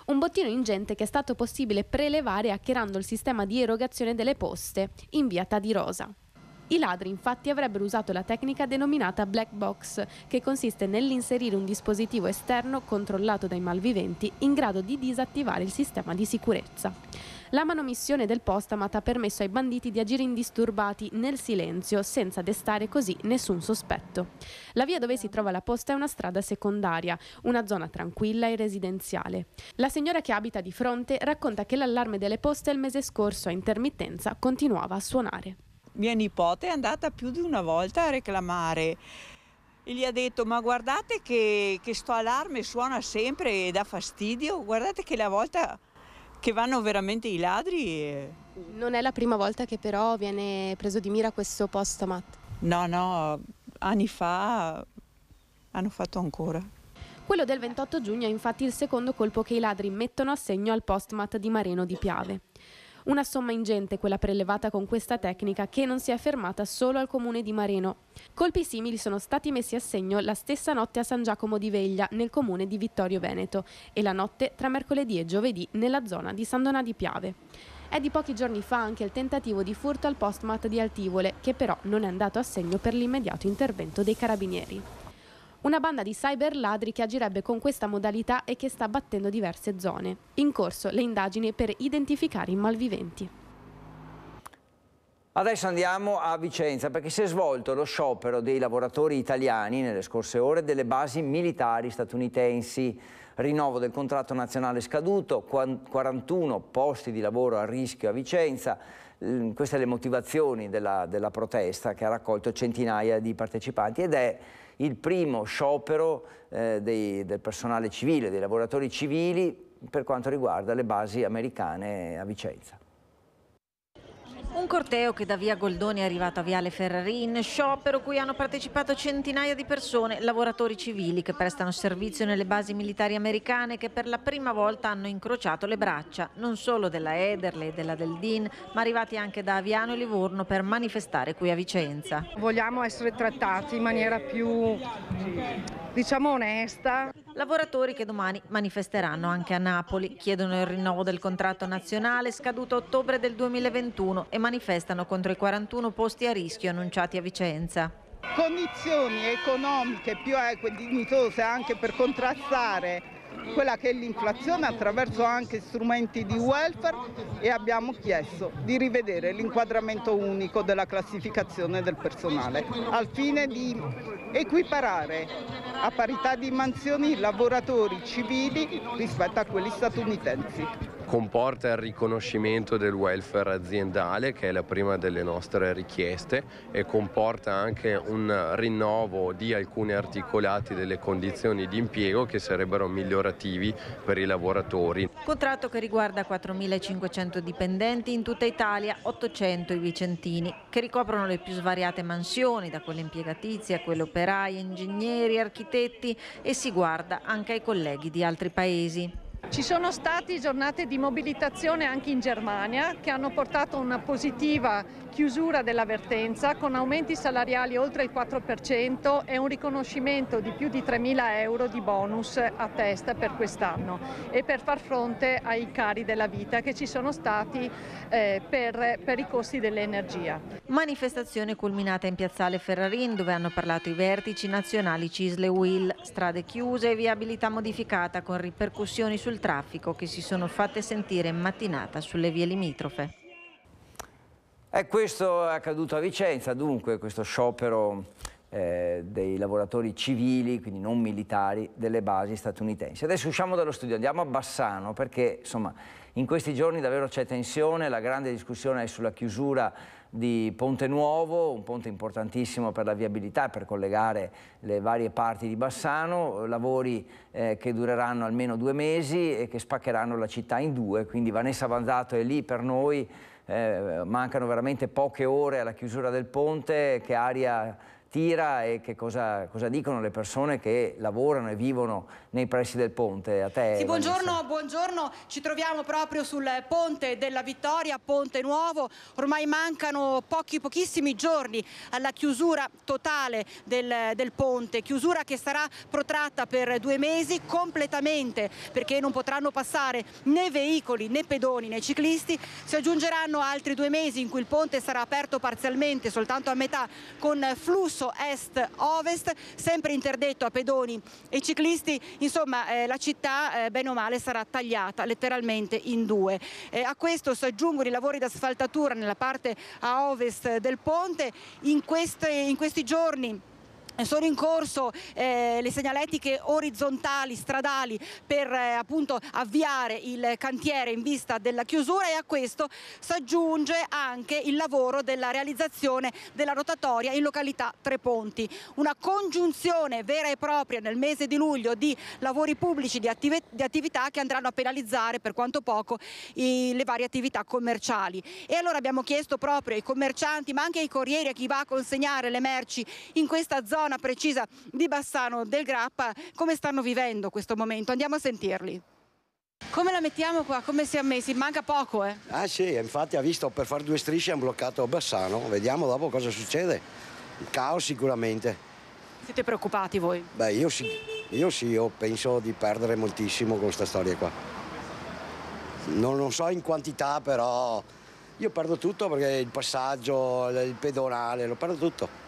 Un bottino ingente che è stato possibile prelevare hackerando il sistema di erogazione delle poste in via Tadirosa. I ladri infatti avrebbero usato la tecnica denominata black box, che consiste nell'inserire un dispositivo esterno controllato dai malviventi in grado di disattivare il sistema di sicurezza. La manomissione del postamat ha permesso ai banditi di agire indisturbati nel silenzio, senza destare così nessun sospetto. La via dove si trova la posta è una strada secondaria, una zona tranquilla e residenziale. La signora che abita di fronte racconta che l'allarme delle poste il mese scorso a intermittenza continuava a suonare. Mia nipote è andata più di una volta a reclamare e gli ha detto ma guardate che, questo allarme suona sempre e dà fastidio, guardate che la volta che vanno veramente i ladri. E... Non è la prima volta che però viene preso di mira questo posto, Matt. No, no, anni fa hanno fatto ancora. Quello del 28 giugno è infatti il secondo colpo che i ladri mettono a segno al postmat di Mareno di Piave. Una somma ingente quella prelevata con questa tecnica che non si è fermata solo al comune di Mareno. Colpi simili sono stati messi a segno la stessa notte a San Giacomo di Veglia nel comune di Vittorio Veneto e la notte tra mercoledì e giovedì nella zona di San Donà di Piave. È di pochi giorni fa anche il tentativo di furto al postmat di Altivole, che però non è andato a segno per l'immediato intervento dei carabinieri una banda di cyberladri che agirebbe con questa modalità e che sta battendo diverse zone. In corso le indagini per identificare i malviventi. Adesso andiamo a Vicenza perché si è svolto lo sciopero dei lavoratori italiani nelle scorse ore delle basi militari statunitensi. Rinnovo del contratto nazionale scaduto, 41 posti di lavoro a rischio a Vicenza. Mm, queste le motivazioni della, della protesta che ha raccolto centinaia di partecipanti ed è il primo sciopero eh, dei, del personale civile, dei lavoratori civili per quanto riguarda le basi americane a Vicenza. Un corteo che da via Goldoni è arrivato a Viale Ferrarin, sciopero cui hanno partecipato centinaia di persone, lavoratori civili che prestano servizio nelle basi militari americane che per la prima volta hanno incrociato le braccia, non solo della Ederle e della del DIN, ma arrivati anche da Aviano e Livorno per manifestare qui a Vicenza. Vogliamo essere trattati in maniera più, diciamo, onesta. Lavoratori che domani manifesteranno anche a Napoli, chiedono il rinnovo del contratto nazionale scaduto a ottobre del 2021 e manifestano contro i 41 posti a rischio annunciati a Vicenza condizioni economiche più eque eh, e dignitose anche per contrastare quella che è l'inflazione attraverso anche strumenti di welfare e abbiamo chiesto di rivedere l'inquadramento unico della classificazione del personale al fine di equiparare a parità di mansioni i lavoratori civili rispetto a quelli statunitensi comporta il riconoscimento del welfare aziendale che è la prima delle nostre richieste e comporta anche un rinnovo di alcuni articolati delle condizioni di impiego che sarebbero migliorativi per i lavoratori. Contratto che riguarda 4.500 dipendenti in tutta Italia, 800 i vicentini, che ricoprono le più svariate mansioni, da quelle impiegatizie a quelle operai, ingegneri, architetti e si guarda anche ai colleghi di altri paesi. Ci sono state giornate di mobilitazione anche in Germania che hanno portato a una positiva chiusura dell'avvertenza con aumenti salariali oltre il 4% e un riconoscimento di più di 3.000 euro di bonus a testa per quest'anno e per far fronte ai cari della vita che ci sono stati eh, per, per i costi dell'energia. Manifestazione culminata in piazzale Ferrarin dove hanno parlato i vertici nazionali Cisle Will, strade chiuse e viabilità modificata con ripercussioni sul il traffico che si sono fatte sentire in mattinata sulle vie limitrofe. E eh, questo è accaduto a Vicenza, dunque, questo sciopero eh, dei lavoratori civili, quindi non militari, delle basi statunitensi. Adesso usciamo dallo studio, andiamo a Bassano perché insomma in questi giorni davvero c'è tensione, la grande discussione è sulla chiusura di Ponte Nuovo, un ponte importantissimo per la viabilità, e per collegare le varie parti di Bassano, lavori eh, che dureranno almeno due mesi e che spaccheranno la città in due, quindi Vanessa Vanzato è lì per noi, eh, mancano veramente poche ore alla chiusura del ponte, che aria tira e che cosa, cosa dicono le persone che lavorano e vivono nei pressi del ponte. A te. Sì, buongiorno, buongiorno, ci troviamo proprio sul ponte della Vittoria, ponte nuovo, ormai mancano pochi pochissimi giorni alla chiusura totale del, del ponte, chiusura che sarà protratta per due mesi completamente perché non potranno passare né veicoli né pedoni né ciclisti, si aggiungeranno altri due mesi in cui il ponte sarà aperto parzialmente soltanto a metà con flusso est-ovest, sempre interdetto a pedoni e ciclisti. In insomma eh, la città eh, bene o male sarà tagliata letteralmente in due. Eh, a questo si aggiungono i lavori di asfaltatura nella parte a ovest del ponte, in, queste, in questi giorni sono in corso eh, le segnaletiche orizzontali, stradali per eh, appunto avviare il cantiere in vista della chiusura e a questo si aggiunge anche il lavoro della realizzazione della rotatoria in località Tre Ponti. Una congiunzione vera e propria nel mese di luglio di lavori pubblici, di, attiv di attività che andranno a penalizzare per quanto poco i, le varie attività commerciali. E allora abbiamo chiesto proprio ai commercianti ma anche ai corrieri, a chi va a consegnare le merci in questa zona zona precisa di Bassano del Grappa, come stanno vivendo questo momento. Andiamo a sentirli. Come la mettiamo qua? Come si è messi? Manca poco, eh? Ah sì, infatti ha visto per fare due strisce hanno bloccato Bassano. Vediamo dopo cosa succede. Il caos sicuramente. Siete preoccupati voi? Beh, io sì, io sì, io penso di perdere moltissimo con questa storia qua. Non, non so in quantità, però io perdo tutto perché il passaggio, il pedonale, lo perdo tutto.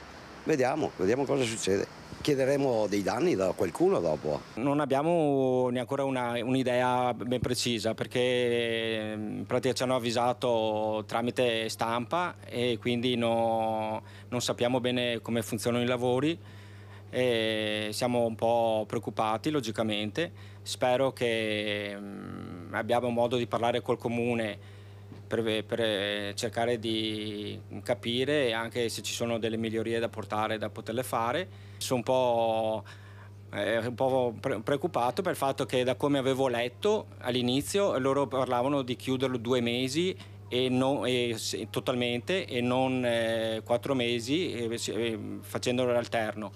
Vediamo, vediamo cosa succede chiederemo dei danni da qualcuno dopo. Non abbiamo neanche un'idea ben precisa perché in mm, pratica ci hanno avvisato tramite stampa e quindi no, non sappiamo bene come funzionano i lavori e siamo un po' preoccupati logicamente. Spero che mm, abbiamo modo di parlare col comune per, per, eh, cercare di capire anche se ci sono delle migliorie da portare, da poterle fare. Sono un po', eh, un po preoccupato per il fatto che da come avevo letto all'inizio loro parlavano di chiuderlo due mesi e non, e, totalmente e non eh, quattro mesi eh, eh facendolo all'alterno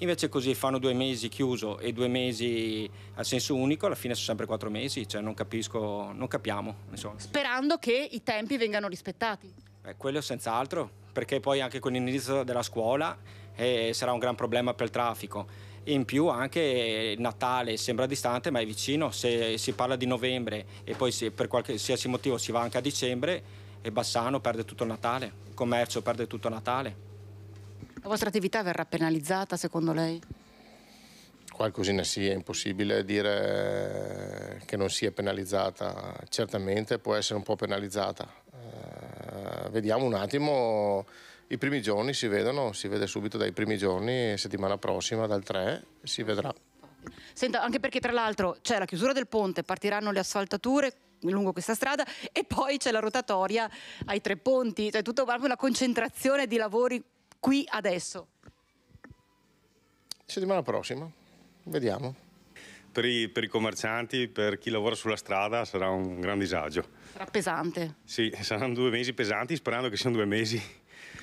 Invece così fanno due mesi chiuso e due mesi a senso unico, alla fine sono sempre quattro mesi, cioè non capisco, non capiamo. Insomma. Sperando che i tempi vengano rispettati. Beh, quello senz'altro, perché poi anche con l'inizio della scuola eh, sarà un gran problema per il traffico. In più anche Natale sembra distante ma è vicino, se si parla di novembre e poi se per qualsiasi motivo si va anche a dicembre, e Bassano perde tutto il Natale, il commercio perde tutto il Natale. La vostra attività verrà penalizzata secondo lei? Qualcosina sì, è impossibile dire che non sia penalizzata, certamente può essere un po' penalizzata. Eh, vediamo un attimo, i primi giorni si vedono, si vede subito dai primi giorni, settimana prossima dal 3 si vedrà. Senta, anche perché tra l'altro c'è la chiusura del ponte, partiranno le asfaltature, lungo questa strada e poi c'è la rotatoria ai tre ponti, cioè tutta una concentrazione di lavori qui adesso. Settimana prossima, vediamo. Per i, per i, commercianti, per chi lavora sulla strada sarà un gran disagio. Sarà pesante. Sì, saranno due mesi pesanti, sperando che siano due mesi.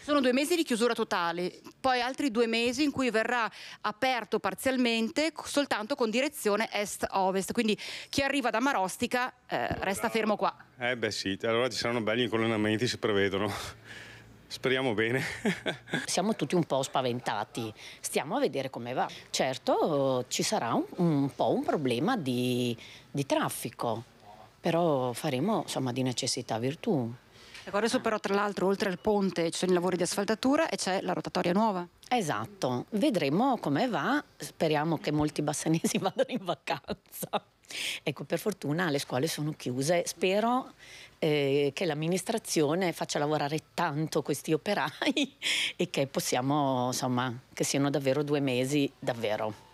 Sono due mesi di chiusura totale, poi altri due mesi in cui verrà aperto parzialmente soltanto con direzione est-ovest, quindi chi arriva da Marostica eh, resta fermo qua. Eh beh sì, allora ci saranno belli incolonnamenti, si prevedono. Speriamo bene. Siamo tutti un po' spaventati, stiamo a vedere come va. Certo ci sarà un, un po' un problema di, di traffico, però faremo insomma, di necessità virtù. Ecco, adesso però tra l'altro oltre al ponte ci sono i lavori di asfaltatura e c'è la rotatoria nuova. Esatto, vedremo come va, speriamo che molti bassanesi vadano in vacanza. Ecco, per fortuna le scuole sono chiuse. Spero eh, che l'amministrazione faccia lavorare tanto questi operai e che possiamo, insomma, che siano davvero due mesi, davvero.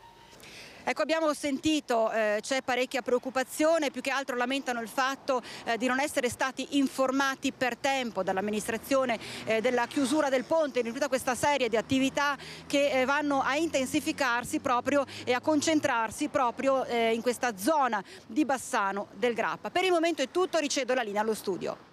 Ecco, abbiamo sentito, eh, c'è parecchia preoccupazione, più che altro lamentano il fatto eh, di non essere stati informati per tempo dall'amministrazione eh, della chiusura del ponte, di tutta questa serie di attività che eh, vanno a intensificarsi proprio e a concentrarsi proprio eh, in questa zona di Bassano del Grappa. Per il momento è tutto, ricevo la linea allo studio.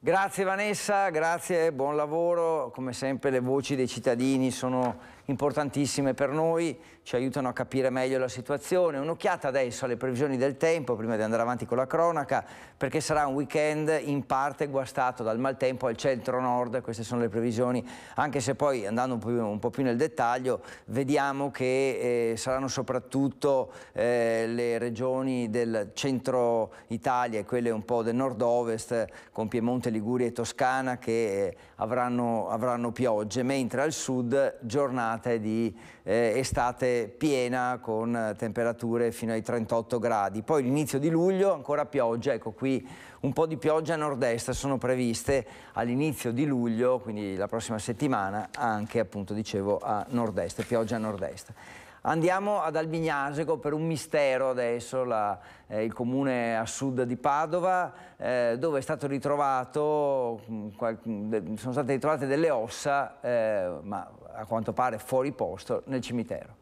Grazie Vanessa, grazie, buon lavoro, come sempre le voci dei cittadini sono importantissime per noi, ci aiutano a capire meglio la situazione. Un'occhiata adesso alle previsioni del tempo, prima di andare avanti con la cronaca, perché sarà un weekend in parte guastato dal maltempo al centro-nord, queste sono le previsioni, anche se poi andando un po' più, un po più nel dettaglio vediamo che eh, saranno soprattutto eh, le regioni del centro Italia e quelle un po' del nord-ovest, con Piemonte, Liguria e Toscana, che eh, avranno, avranno piogge, mentre al sud giornata giornate di eh, estate piena con temperature fino ai 38 gradi. Poi l'inizio di luglio ancora pioggia, ecco qui un po' di pioggia a nord-est sono previste all'inizio di luglio, quindi la prossima settimana anche appunto dicevo a nord-est, pioggia a nord-est. Andiamo ad Albignasego per un mistero adesso, la, eh, il comune a sud di Padova, eh, dove ritrovato, mm, mm, sono state ritrovate delle ossa, eh, ma a quanto pare fuori posto, nel cimitero.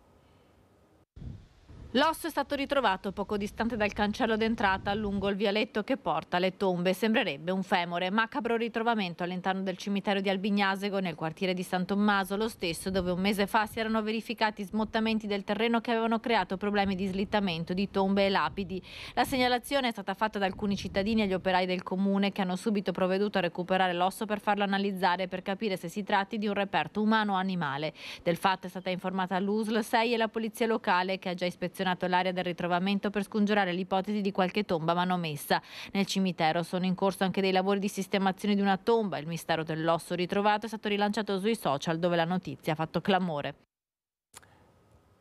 L'osso è stato ritrovato poco distante dal cancello d'entrata lungo il vialetto che porta alle tombe. Sembrerebbe un femore. Macabro ritrovamento all'interno del cimitero di Albignasego, nel quartiere di San Tommaso, lo stesso dove un mese fa si erano verificati smottamenti del terreno che avevano creato problemi di slittamento di tombe e lapidi. La segnalazione è stata fatta da alcuni cittadini e gli operai del comune che hanno subito provveduto a recuperare l'osso per farlo analizzare per capire se si tratti di un reperto umano o animale. Del fatto è stata informata l'USL 6 e la polizia locale che ha già ispezionato confezionato l'area del ritrovamento per scongiurare l'ipotesi di qualche tomba manomessa. Nel cimitero sono in corso anche dei lavori di sistemazione di una tomba. Il mistero dell'osso ritrovato è stato rilanciato sui social dove la notizia ha fatto clamore.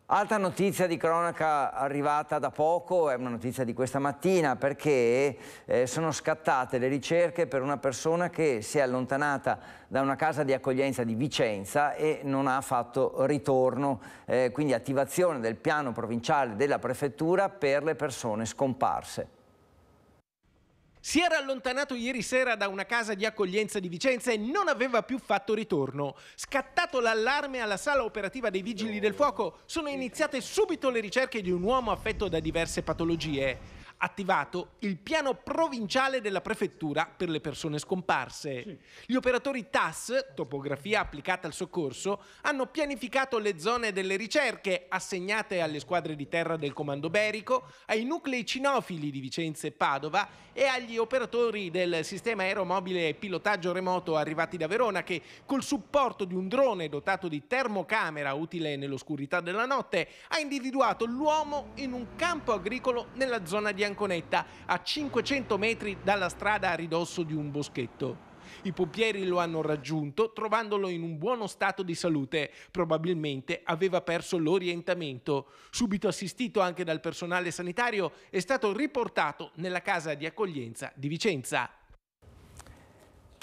Altra notizia di cronaca arrivata da poco, è una notizia di questa mattina, perché eh, sono scattate le ricerche per una persona che si è allontanata da una casa di accoglienza di Vicenza e non ha fatto ritorno, eh, quindi attivazione del piano provinciale della prefettura per le persone scomparse. Si era allontanato ieri sera da una casa di accoglienza di Vicenza e non aveva più fatto ritorno. Scattato l'allarme alla sala operativa dei Vigili del Fuoco, sono iniziate subito le ricerche di un uomo affetto da diverse patologie attivato il piano provinciale della prefettura per le persone scomparse. Sì. Gli operatori TAS, topografia applicata al soccorso, hanno pianificato le zone delle ricerche assegnate alle squadre di terra del comando berico, ai nuclei cinofili di Vicenza e Padova e agli operatori del sistema aeromobile e pilotaggio remoto arrivati da Verona che col supporto di un drone dotato di termocamera utile nell'oscurità della notte ha individuato l'uomo in un campo agricolo nella zona di Bianconetta a 500 metri dalla strada a ridosso di un boschetto. I pompieri lo hanno raggiunto trovandolo in un buono stato di salute. Probabilmente aveva perso l'orientamento. Subito assistito anche dal personale sanitario, è stato riportato nella casa di accoglienza di Vicenza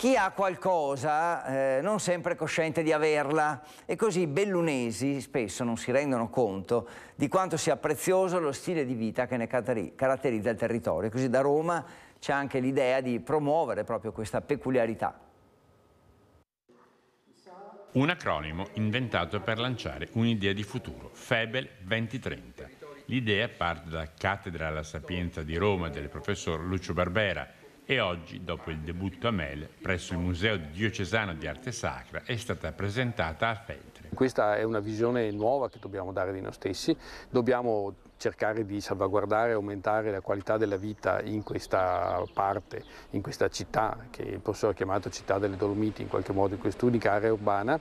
chi ha qualcosa eh, non sempre è cosciente di averla e così i bellunesi spesso non si rendono conto di quanto sia prezioso lo stile di vita che ne caratterizza il territorio. Così da Roma c'è anche l'idea di promuovere proprio questa peculiarità. Un acronimo inventato per lanciare un'idea di futuro, Febel 2030. L'idea parte dalla Cattedra alla Sapienza di Roma del professor Lucio Barbera, e oggi, dopo il debutto a Mel, presso il Museo Diocesano di Arte Sacra, è stata presentata a Feltre. Questa è una visione nuova che dobbiamo dare di noi stessi, dobbiamo cercare di salvaguardare e aumentare la qualità della vita in questa parte, in questa città che il professore ha chiamato città delle Dolomiti in qualche modo, in quest'unica area urbana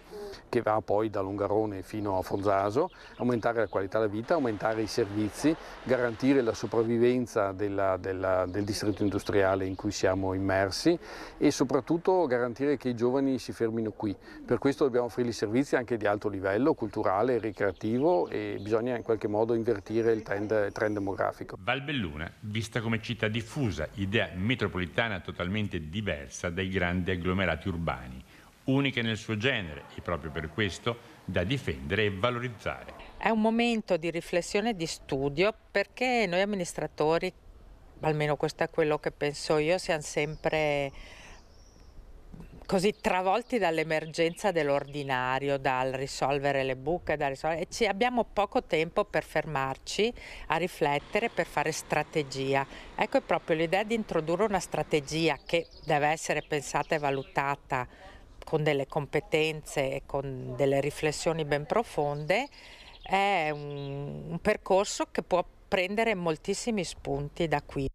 che va poi da Longarone fino a Fonzaso, aumentare la qualità della vita, aumentare i servizi, garantire la sopravvivenza della, della, del distretto industriale in cui siamo immersi e soprattutto garantire che i giovani si fermino qui. Per questo dobbiamo offrirgli servizi anche di alto livello, culturale, ricreativo e bisogna in qualche modo invertire il trend, trend demografico. Valbelluna, vista come città diffusa, idea metropolitana totalmente diversa dai grandi agglomerati urbani, unica nel suo genere e proprio per questo da difendere e valorizzare. È un momento di riflessione e di studio perché noi amministratori, almeno questo è quello che penso io, siamo sempre così travolti dall'emergenza dell'ordinario, dal risolvere le buche, risolvere... Ci abbiamo poco tempo per fermarci a riflettere, per fare strategia. Ecco è proprio l'idea di introdurre una strategia che deve essere pensata e valutata con delle competenze e con delle riflessioni ben profonde, è un, un percorso che può prendere moltissimi spunti da qui.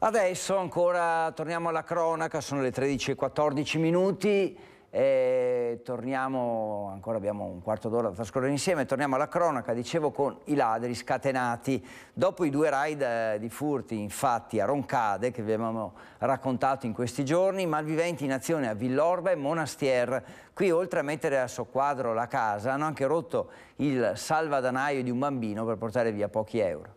Adesso ancora torniamo alla cronaca, sono le 13.14 minuti, e torniamo, ancora abbiamo un quarto d'ora da trascorrere insieme, torniamo alla cronaca, dicevo con i ladri scatenati. Dopo i due raid eh, di furti infatti a Roncade che vi abbiamo raccontato in questi giorni, malviventi in azione a Villorba e Monastier. Qui oltre a mettere a soqquadro la casa hanno anche rotto il salvadanaio di un bambino per portare via pochi euro.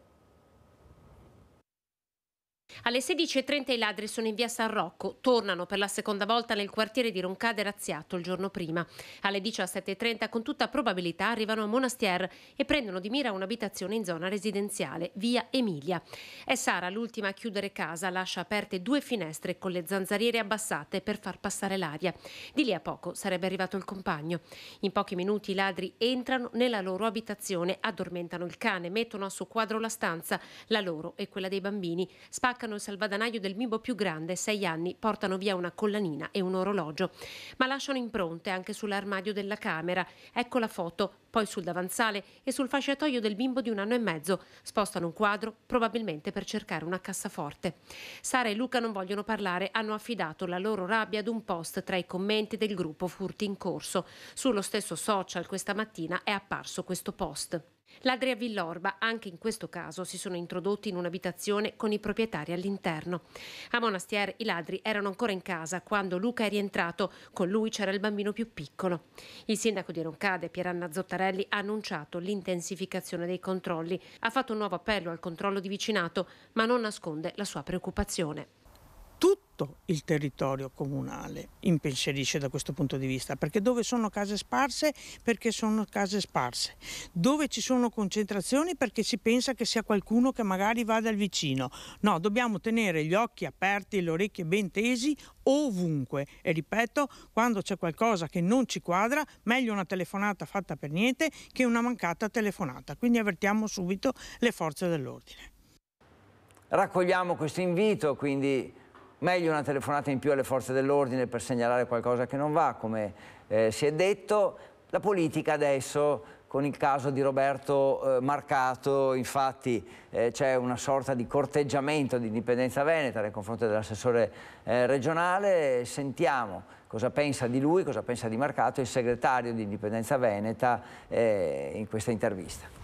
Alle 16.30 i ladri sono in via San Rocco, tornano per la seconda volta nel quartiere di Roncade Razziato il giorno prima. Alle 17.30 con tutta probabilità arrivano a Monastier e prendono di mira un'abitazione in zona residenziale, via Emilia. È Sara l'ultima a chiudere casa, lascia aperte due finestre con le zanzariere abbassate per far passare l'aria. Di lì a poco sarebbe arrivato il compagno. In pochi minuti i ladri entrano nella loro abitazione, addormentano il cane, mettono a suo quadro la stanza, la loro e quella dei bambini, spaccano attaccano il salvadanaio del bimbo più grande, sei anni, portano via una collanina e un orologio, ma lasciano impronte anche sull'armadio della camera. Ecco la foto, poi sul davanzale e sul fasciatoio del bimbo di un anno e mezzo. Spostano un quadro, probabilmente per cercare una cassaforte. Sara e Luca non vogliono parlare, hanno affidato la loro rabbia ad un post tra i commenti del gruppo Furti in Corso. Sullo stesso social questa mattina è apparso questo post. Ladri a Villorba, anche in questo caso, si sono introdotti in un'abitazione con i proprietari all'interno. A Monastier i ladri erano ancora in casa quando Luca è rientrato, con lui c'era il bambino più piccolo. Il sindaco di Roncade, Pieranna Zottarelli, ha annunciato l'intensificazione dei controlli, ha fatto un nuovo appello al controllo di vicinato, ma non nasconde la sua preoccupazione tutto il territorio comunale impensierisce da questo punto di vista, perché dove sono case sparse, perché sono case sparse, dove ci sono concentrazioni perché si pensa che sia qualcuno che magari va dal vicino. No, dobbiamo tenere gli occhi aperti, le orecchie ben tesi ovunque e ripeto, quando c'è qualcosa che non ci quadra, meglio una telefonata fatta per niente che una mancata telefonata. Quindi avvertiamo subito le forze dell'ordine. Raccogliamo questo invito, quindi meglio una telefonata in più alle forze dell'ordine per segnalare qualcosa che non va, come eh, si è detto. La politica adesso con il caso di Roberto eh, Marcato, infatti eh, c'è una sorta di corteggiamento di indipendenza veneta nei confronti dell'assessore eh, regionale, sentiamo cosa pensa di lui, cosa pensa di Marcato il segretario di indipendenza veneta eh, in questa intervista.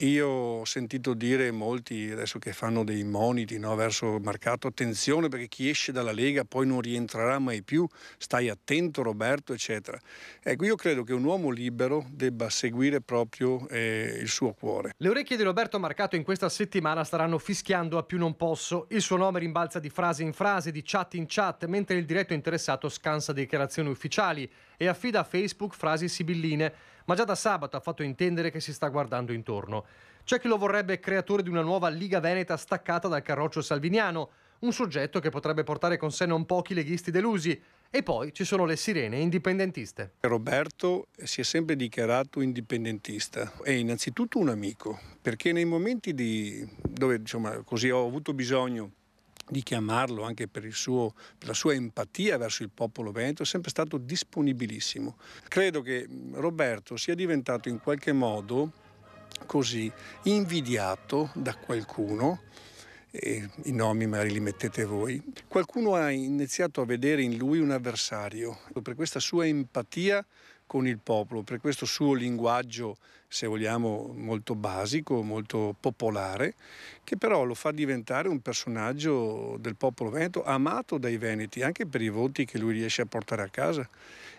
Io ho sentito dire molti adesso che fanno dei moniti no, verso il mercato, attenzione perché chi esce dalla Lega poi non rientrerà mai più, stai attento Roberto, eccetera. Ecco, io credo che un uomo libero debba seguire proprio eh, il suo cuore. Le orecchie di Roberto Marcato in questa settimana staranno fischiando a più non posso, il suo nome rimbalza di frase in frase, di chat in chat, mentre il diretto interessato scansa dichiarazioni ufficiali e affida a Facebook frasi sibilline ma già da sabato ha fatto intendere che si sta guardando intorno. C'è chi lo vorrebbe creatore di una nuova Liga Veneta staccata dal carroccio salviniano, un soggetto che potrebbe portare con sé non pochi leghisti delusi. E poi ci sono le sirene indipendentiste. Roberto si è sempre dichiarato indipendentista. È innanzitutto un amico, perché nei momenti di, dove diciamo, così ho avuto bisogno di chiamarlo anche per, suo, per, la sua empatia verso il popolo veneto, è sempre stato disponibilissimo. Credo che Roberto sia diventato in qualche modo così invidiato da qualcuno, i nomi magari li mettete voi, qualcuno ha iniziato a vedere in lui un avversario, per questa sua empatia con il popolo, per questo suo linguaggio, se vogliamo, molto basico, molto popolare, che però lo fa diventare un personaggio del popolo veneto, amato dai veneti, anche per i voti che lui riesce a portare a casa.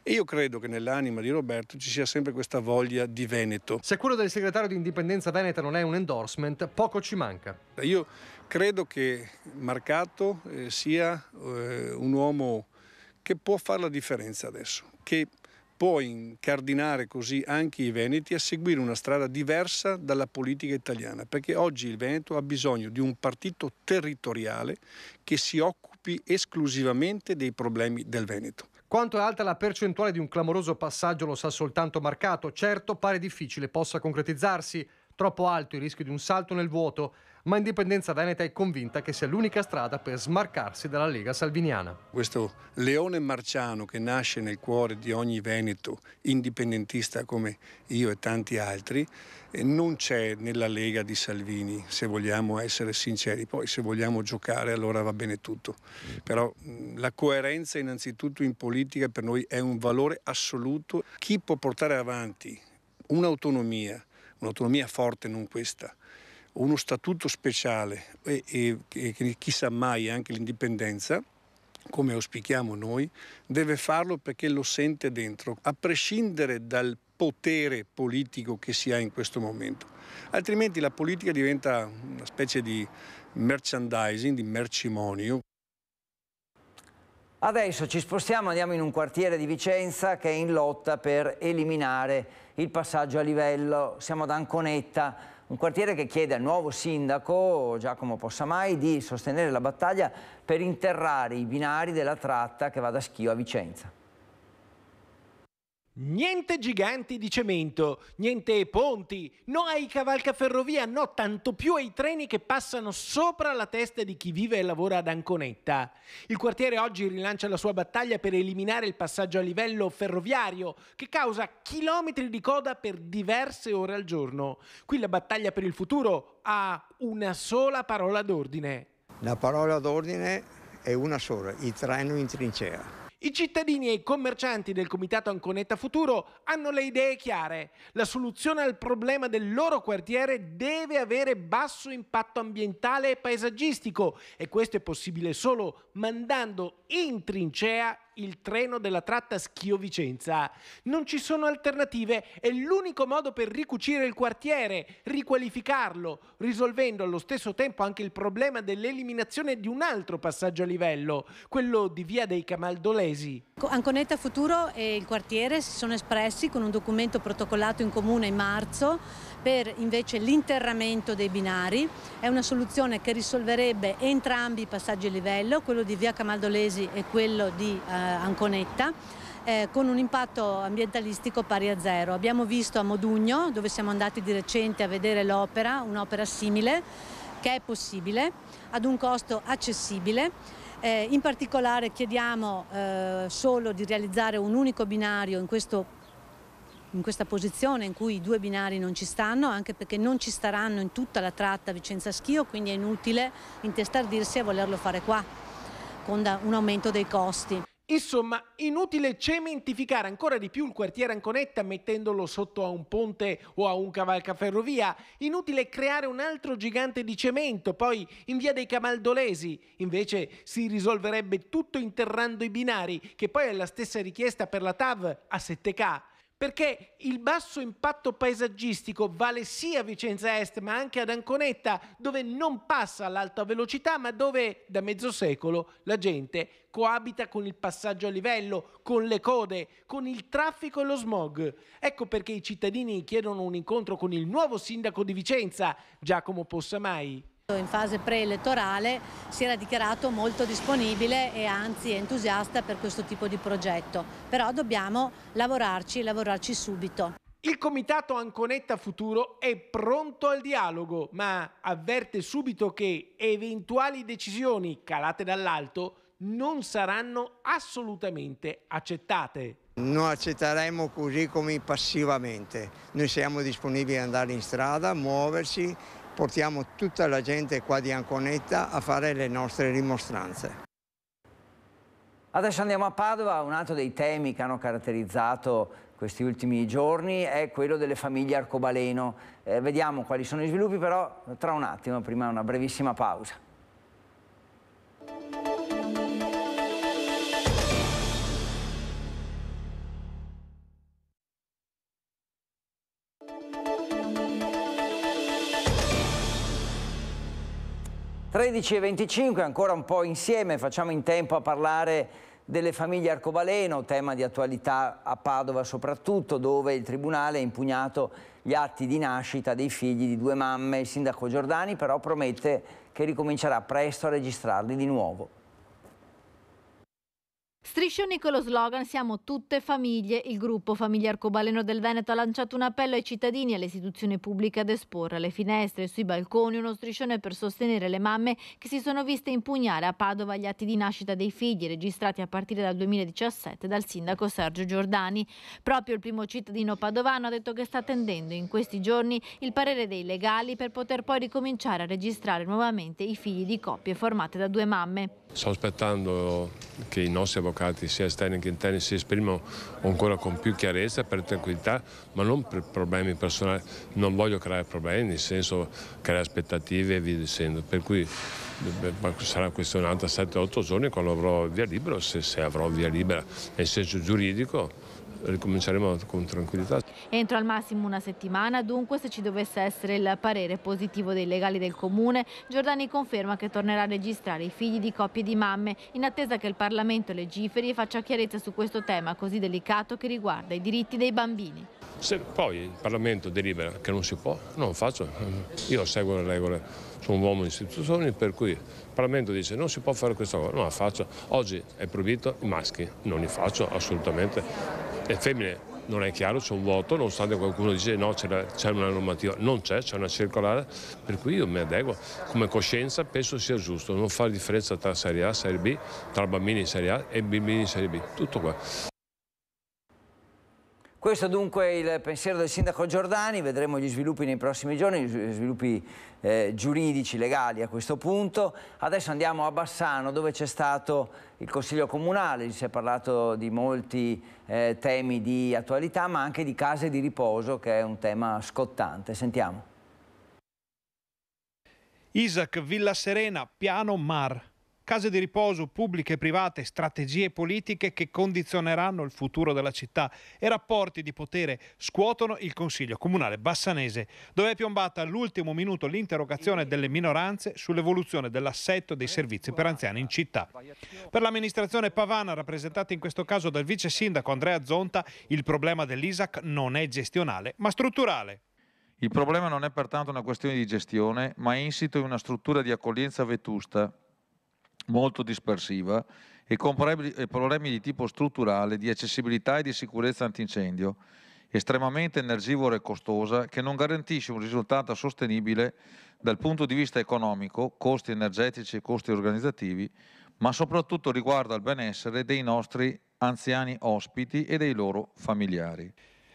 E io credo che nell'anima di Roberto ci sia sempre questa voglia di Veneto. Se quello del segretario di Indipendenza Veneta non è un endorsement, poco ci manca. Io credo che Marcato eh, sia eh, un uomo che può fare la differenza adesso, che può incardinare così anche i Veneti a seguire una strada diversa dalla politica italiana, perché oggi il Veneto ha bisogno di un partito territoriale che si occupi esclusivamente dei problemi del Veneto. Quanto è alta la percentuale di un clamoroso passaggio lo sa soltanto Marcato, certo pare difficile possa concretizzarsi, troppo alto il rischio di un salto nel vuoto, ma Indipendenza Veneta è convinta che sia l'unica strada per smarcarsi dalla Lega Salviniana. Questo leone marciano che nasce nel cuore di ogni Veneto, indipendentista come io e tanti altri, eh, non c'è nella Lega di Salvini, se vogliamo essere sinceri. Poi se vogliamo giocare allora va bene tutto. Però la coerenza innanzitutto in politica per noi è un valore assoluto. Chi può portare avanti un'autonomia, un'autonomia forte non questa, uno statuto speciale e, e, e chissà mai anche l'indipendenza, come auspichiamo noi, deve farlo perché lo sente dentro, a prescindere dal potere politico che si ha in questo momento. Altrimenti la politica diventa una specie di merchandising, di mercimonio. Adesso ci spostiamo, andiamo in un quartiere di Vicenza che è in lotta per eliminare il passaggio a livello, siamo ad Anconetta, un quartiere che chiede al nuovo sindaco Giacomo Possamai di sostenere la battaglia per interrare i binari della tratta che va da Schio a Vicenza. Niente giganti di cemento, niente ponti, no ai cavalcaferrovia, no tanto più ai treni che passano sopra la testa di chi vive e lavora ad Anconetta. Il quartiere oggi rilancia la sua battaglia per eliminare il passaggio a livello ferroviario che causa chilometri di coda per diverse ore al giorno. Qui la battaglia per il futuro ha una sola parola d'ordine. La parola d'ordine è una sola, il treno in trincea. I cittadini e i commercianti del Comitato Anconetta Futuro hanno le idee chiare. La soluzione al problema del loro quartiere deve avere basso impatto ambientale e paesaggistico e questo è possibile solo mandando in trincea il treno della tratta Schio-Vicenza. Non ci sono alternative è l'unico modo per ricucire il quartiere, riqualificarlo, risolvendo allo stesso tempo anche il problema dell'eliminazione di un altro passaggio a livello, quello di via dei Camaldolesi. Anconetta Futuro e il quartiere si sono espressi con un documento protocollato in comune in marzo per invece l'interramento dei binari. È una soluzione che risolverebbe entrambi i passaggi a livello, quello di via Camaldolesi e quello di eh, Anconetta. Eh, con un impatto ambientalistico pari a zero. Abbiamo visto a Modugno, dove siamo andati di recente a vedere l'opera, un'opera simile, che è possibile, ad un costo accessibile. Eh, in particolare chiediamo eh, solo di realizzare un unico binario in questo in questa posizione in cui i due binari non ci stanno, anche perché non ci staranno in tutta la tratta Vicenza-Schio, quindi è inutile intestardirsi a volerlo fare qua, con un aumento dei costi. Insomma, inutile cementificare ancora di più il quartiere Anconetta mettendolo sotto a un ponte o a un cavalcaferrovia, inutile creare un altro gigante di cemento, poi in via dei Camaldolesi, invece si risolverebbe tutto interrando i binari, che poi è la stessa richiesta per la TAV a 7K perché il basso impatto paesaggistico vale sia a Vicenza Est ma anche ad Anconetta dove non passa l'alta velocità ma dove da mezzo secolo la gente coabita con il passaggio a livello, con le code, con il traffico e lo smog. Ecco perché i cittadini chiedono un incontro con il nuovo sindaco di Vicenza, Giacomo Possamai. In fase preelettorale si era dichiarato molto disponibile e anzi entusiasta per questo tipo di progetto, però dobbiamo lavorarci, lavorarci subito. Il comitato Anconetta Futuro è pronto al dialogo, ma avverte subito che eventuali decisioni calate dall'alto non saranno assolutamente accettate. Non accetteremo così come passivamente. Noi siamo disponibili ad andare in strada, muoversi portiamo tutta la gente qua di Anconetta a fare le nostre rimostranze. Adesso andiamo a Padova, un altro dei temi che hanno caratterizzato questi ultimi giorni è quello delle famiglie arcobaleno. Eh, vediamo quali sono i sviluppi però tra un attimo, prima una brevissima pausa. 13.25, ancora un po' insieme, facciamo in tempo a parlare delle famiglie arcobaleno, tema di attualità a Padova soprattutto, dove il Tribunale ha impugnato gli atti di nascita dei figli di due mamme. Il sindaco Giordani però promette che ricomincerà presto a registrarli di nuovo. Striscioni con lo slogan Siamo tutte famiglie, il gruppo Famiglia Arcobaleno del Veneto ha lanciato un appello ai cittadini e alle istituzioni pubbliche ad esporre alle finestre e sui balconi uno striscione per sostenere le mamme che si sono viste impugnare a Padova gli atti di nascita dei figli registrati a partire dal 2017 dal sindaco Sergio Giordani. Proprio il primo cittadino padovano ha detto che sta attendendo in questi giorni il parere dei legali per poter poi ricominciare a registrare nuovamente i figli di coppie formate da due mamme. Sto aspettando che i nostri avvocati, sia esterni che interni, si esprimano ancora con più chiarezza, per tranquillità, ma non per problemi personali. Non voglio creare problemi, nel senso creare aspettative e via dicendo. Per cui sarà questionata 7-8 giorni quando avrò via libera, se, se avrò via libera nel senso giuridico, ricominceremo con tranquillità. Entro al massimo una settimana, dunque se ci dovesse essere il parere positivo dei legali del Comune, Giordani conferma che tornerà a registrare i figli di coppie di mamme in attesa che il Parlamento legiferi e faccia chiarezza su questo tema così delicato che riguarda i diritti dei bambini. Se poi il Parlamento delibera che non si può, non faccio, io seguo le regole, sono un uomo di istituzioni per cui il Parlamento dice non si può fare questa cosa, non la faccio, oggi è proibito, i maschi non li faccio assolutamente, le femmine non è chiaro, c'è un vuoto, nonostante qualcuno dice no, c'è una normativa, non c'è, c'è una circolare, per cui io mi adeguo. Come coscienza penso sia giusto non fare differenza tra Serie A e Serie B, tra bambini in Serie A e bambini in Serie B, tutto qua. Questo dunque è il pensiero del sindaco Giordani, vedremo gli sviluppi nei prossimi giorni, gli sviluppi eh, giuridici, legali a questo punto. Adesso andiamo a Bassano dove c'è stato il Consiglio Comunale, si è parlato di molti eh, temi di attualità ma anche di case di riposo che è un tema scottante. Sentiamo. Isaac Villa Serena, piano Mar case di riposo pubbliche e private, strategie politiche che condizioneranno il futuro della città e rapporti di potere scuotono il Consiglio Comunale Bassanese, dove è piombata all'ultimo minuto l'interrogazione delle minoranze sull'evoluzione dell'assetto dei servizi per anziani in città. Per l'amministrazione pavana, rappresentata in questo caso dal vice sindaco Andrea Zonta, il problema dell'ISAC non è gestionale ma strutturale. Il problema non è pertanto una questione di gestione, ma è insito in una struttura di accoglienza vetusta molto dispersiva e con problemi di tipo strutturale di accessibilità e di sicurezza antincendio, estremamente energivora e costosa che non garantisce un risultato sostenibile dal punto di vista economico, costi energetici e costi organizzativi, ma soprattutto riguardo al benessere dei nostri anziani ospiti e dei loro familiari.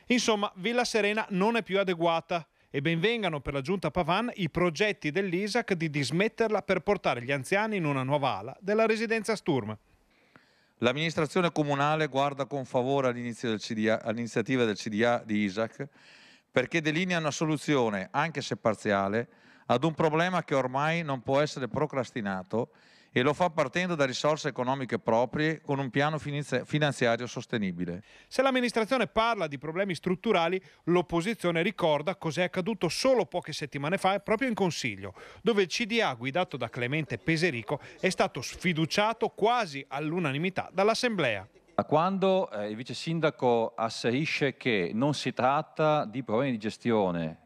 Insomma, Villa Serena non è più adeguata e benvengano per la giunta Pavan i progetti dell'ISAC di dismetterla per portare gli anziani in una nuova ala della residenza Sturm. L'amministrazione comunale guarda con favore all'iniziativa all del CDA di ISAC perché delinea una soluzione, anche se parziale, ad un problema che ormai non può essere procrastinato e lo fa partendo da risorse economiche proprie con un piano finanziario sostenibile. Se l'amministrazione parla di problemi strutturali, l'opposizione ricorda cos'è accaduto solo poche settimane fa proprio in Consiglio, dove il CDA guidato da Clemente Peserico è stato sfiduciato quasi all'unanimità dall'Assemblea. Quando eh, il vice sindaco asserisce che non si tratta di problemi di gestione,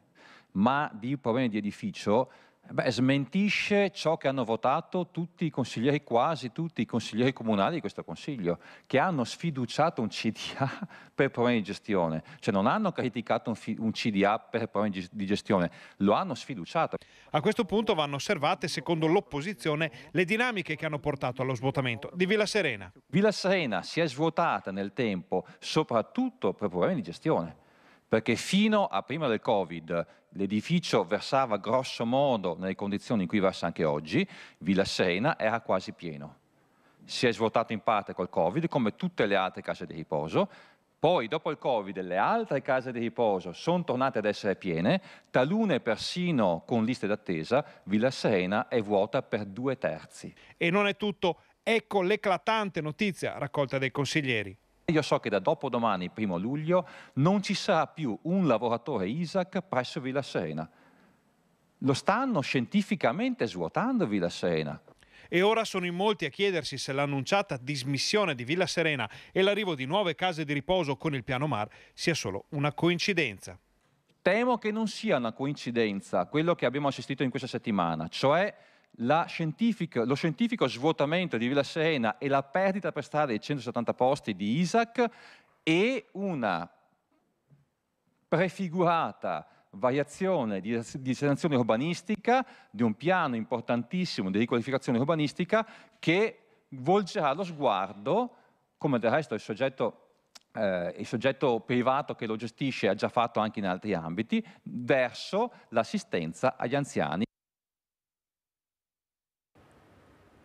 ma di problemi di edificio, Beh, smentisce ciò che hanno votato tutti i consiglieri, quasi tutti i consiglieri comunali di questo Consiglio, che hanno sfiduciato un CDA per problemi di gestione. Cioè non hanno criticato un, un CDA per problemi di gestione, lo hanno sfiduciato. A questo punto vanno osservate, secondo l'opposizione, le dinamiche che hanno portato allo svuotamento di Villa Serena. Villa Serena si è svuotata nel tempo, soprattutto per problemi di gestione perché fino a prima del Covid l'edificio versava grosso modo nelle condizioni in cui versa anche oggi, Villa Serena era quasi pieno. Si è svuotato in parte col Covid, come tutte le altre case di riposo, poi dopo il Covid le altre case di riposo sono tornate ad essere piene, talune persino con liste d'attesa, Villa Serena è vuota per due terzi. E non è tutto, ecco l'eclatante notizia raccolta dai consiglieri. Io so che da dopodomani, primo luglio, non ci sarà più un lavoratore Isaac presso Villa Serena. Lo stanno scientificamente svuotando Villa Serena. E ora sono in molti a chiedersi se l'annunciata dismissione di Villa Serena e l'arrivo di nuove case di riposo con il piano Mar sia solo una coincidenza. Temo che non sia una coincidenza quello che abbiamo assistito in questa settimana, cioè scientifico, lo scientifico svuotamento di Villa Serena e la perdita per strada dei 170 posti di Isaac e una prefigurata variazione di sanzione urbanistica di un piano importantissimo di riqualificazione urbanistica che volgerà lo sguardo, come del resto il soggetto eh, il soggetto privato che lo gestisce ha già fatto anche in altri ambiti, verso l'assistenza agli anziani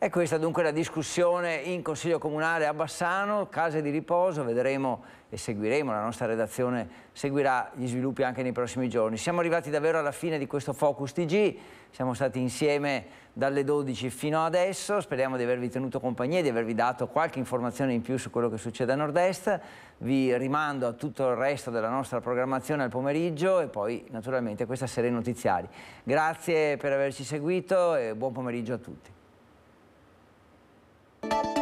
E questa dunque la discussione in Consiglio Comunale a Bassano, case di riposo, vedremo e seguiremo, la nostra redazione seguirà gli sviluppi anche nei prossimi giorni. Siamo arrivati davvero alla fine di questo Focus TG, siamo stati insieme dalle 12 fino adesso, speriamo di avervi tenuto compagnia e di avervi dato qualche informazione in più su quello che succede a Nord-Est, vi rimando a tutto il resto della nostra programmazione al pomeriggio e poi naturalmente questa sera i notiziari. Grazie per averci seguito e buon pomeriggio a tutti. う。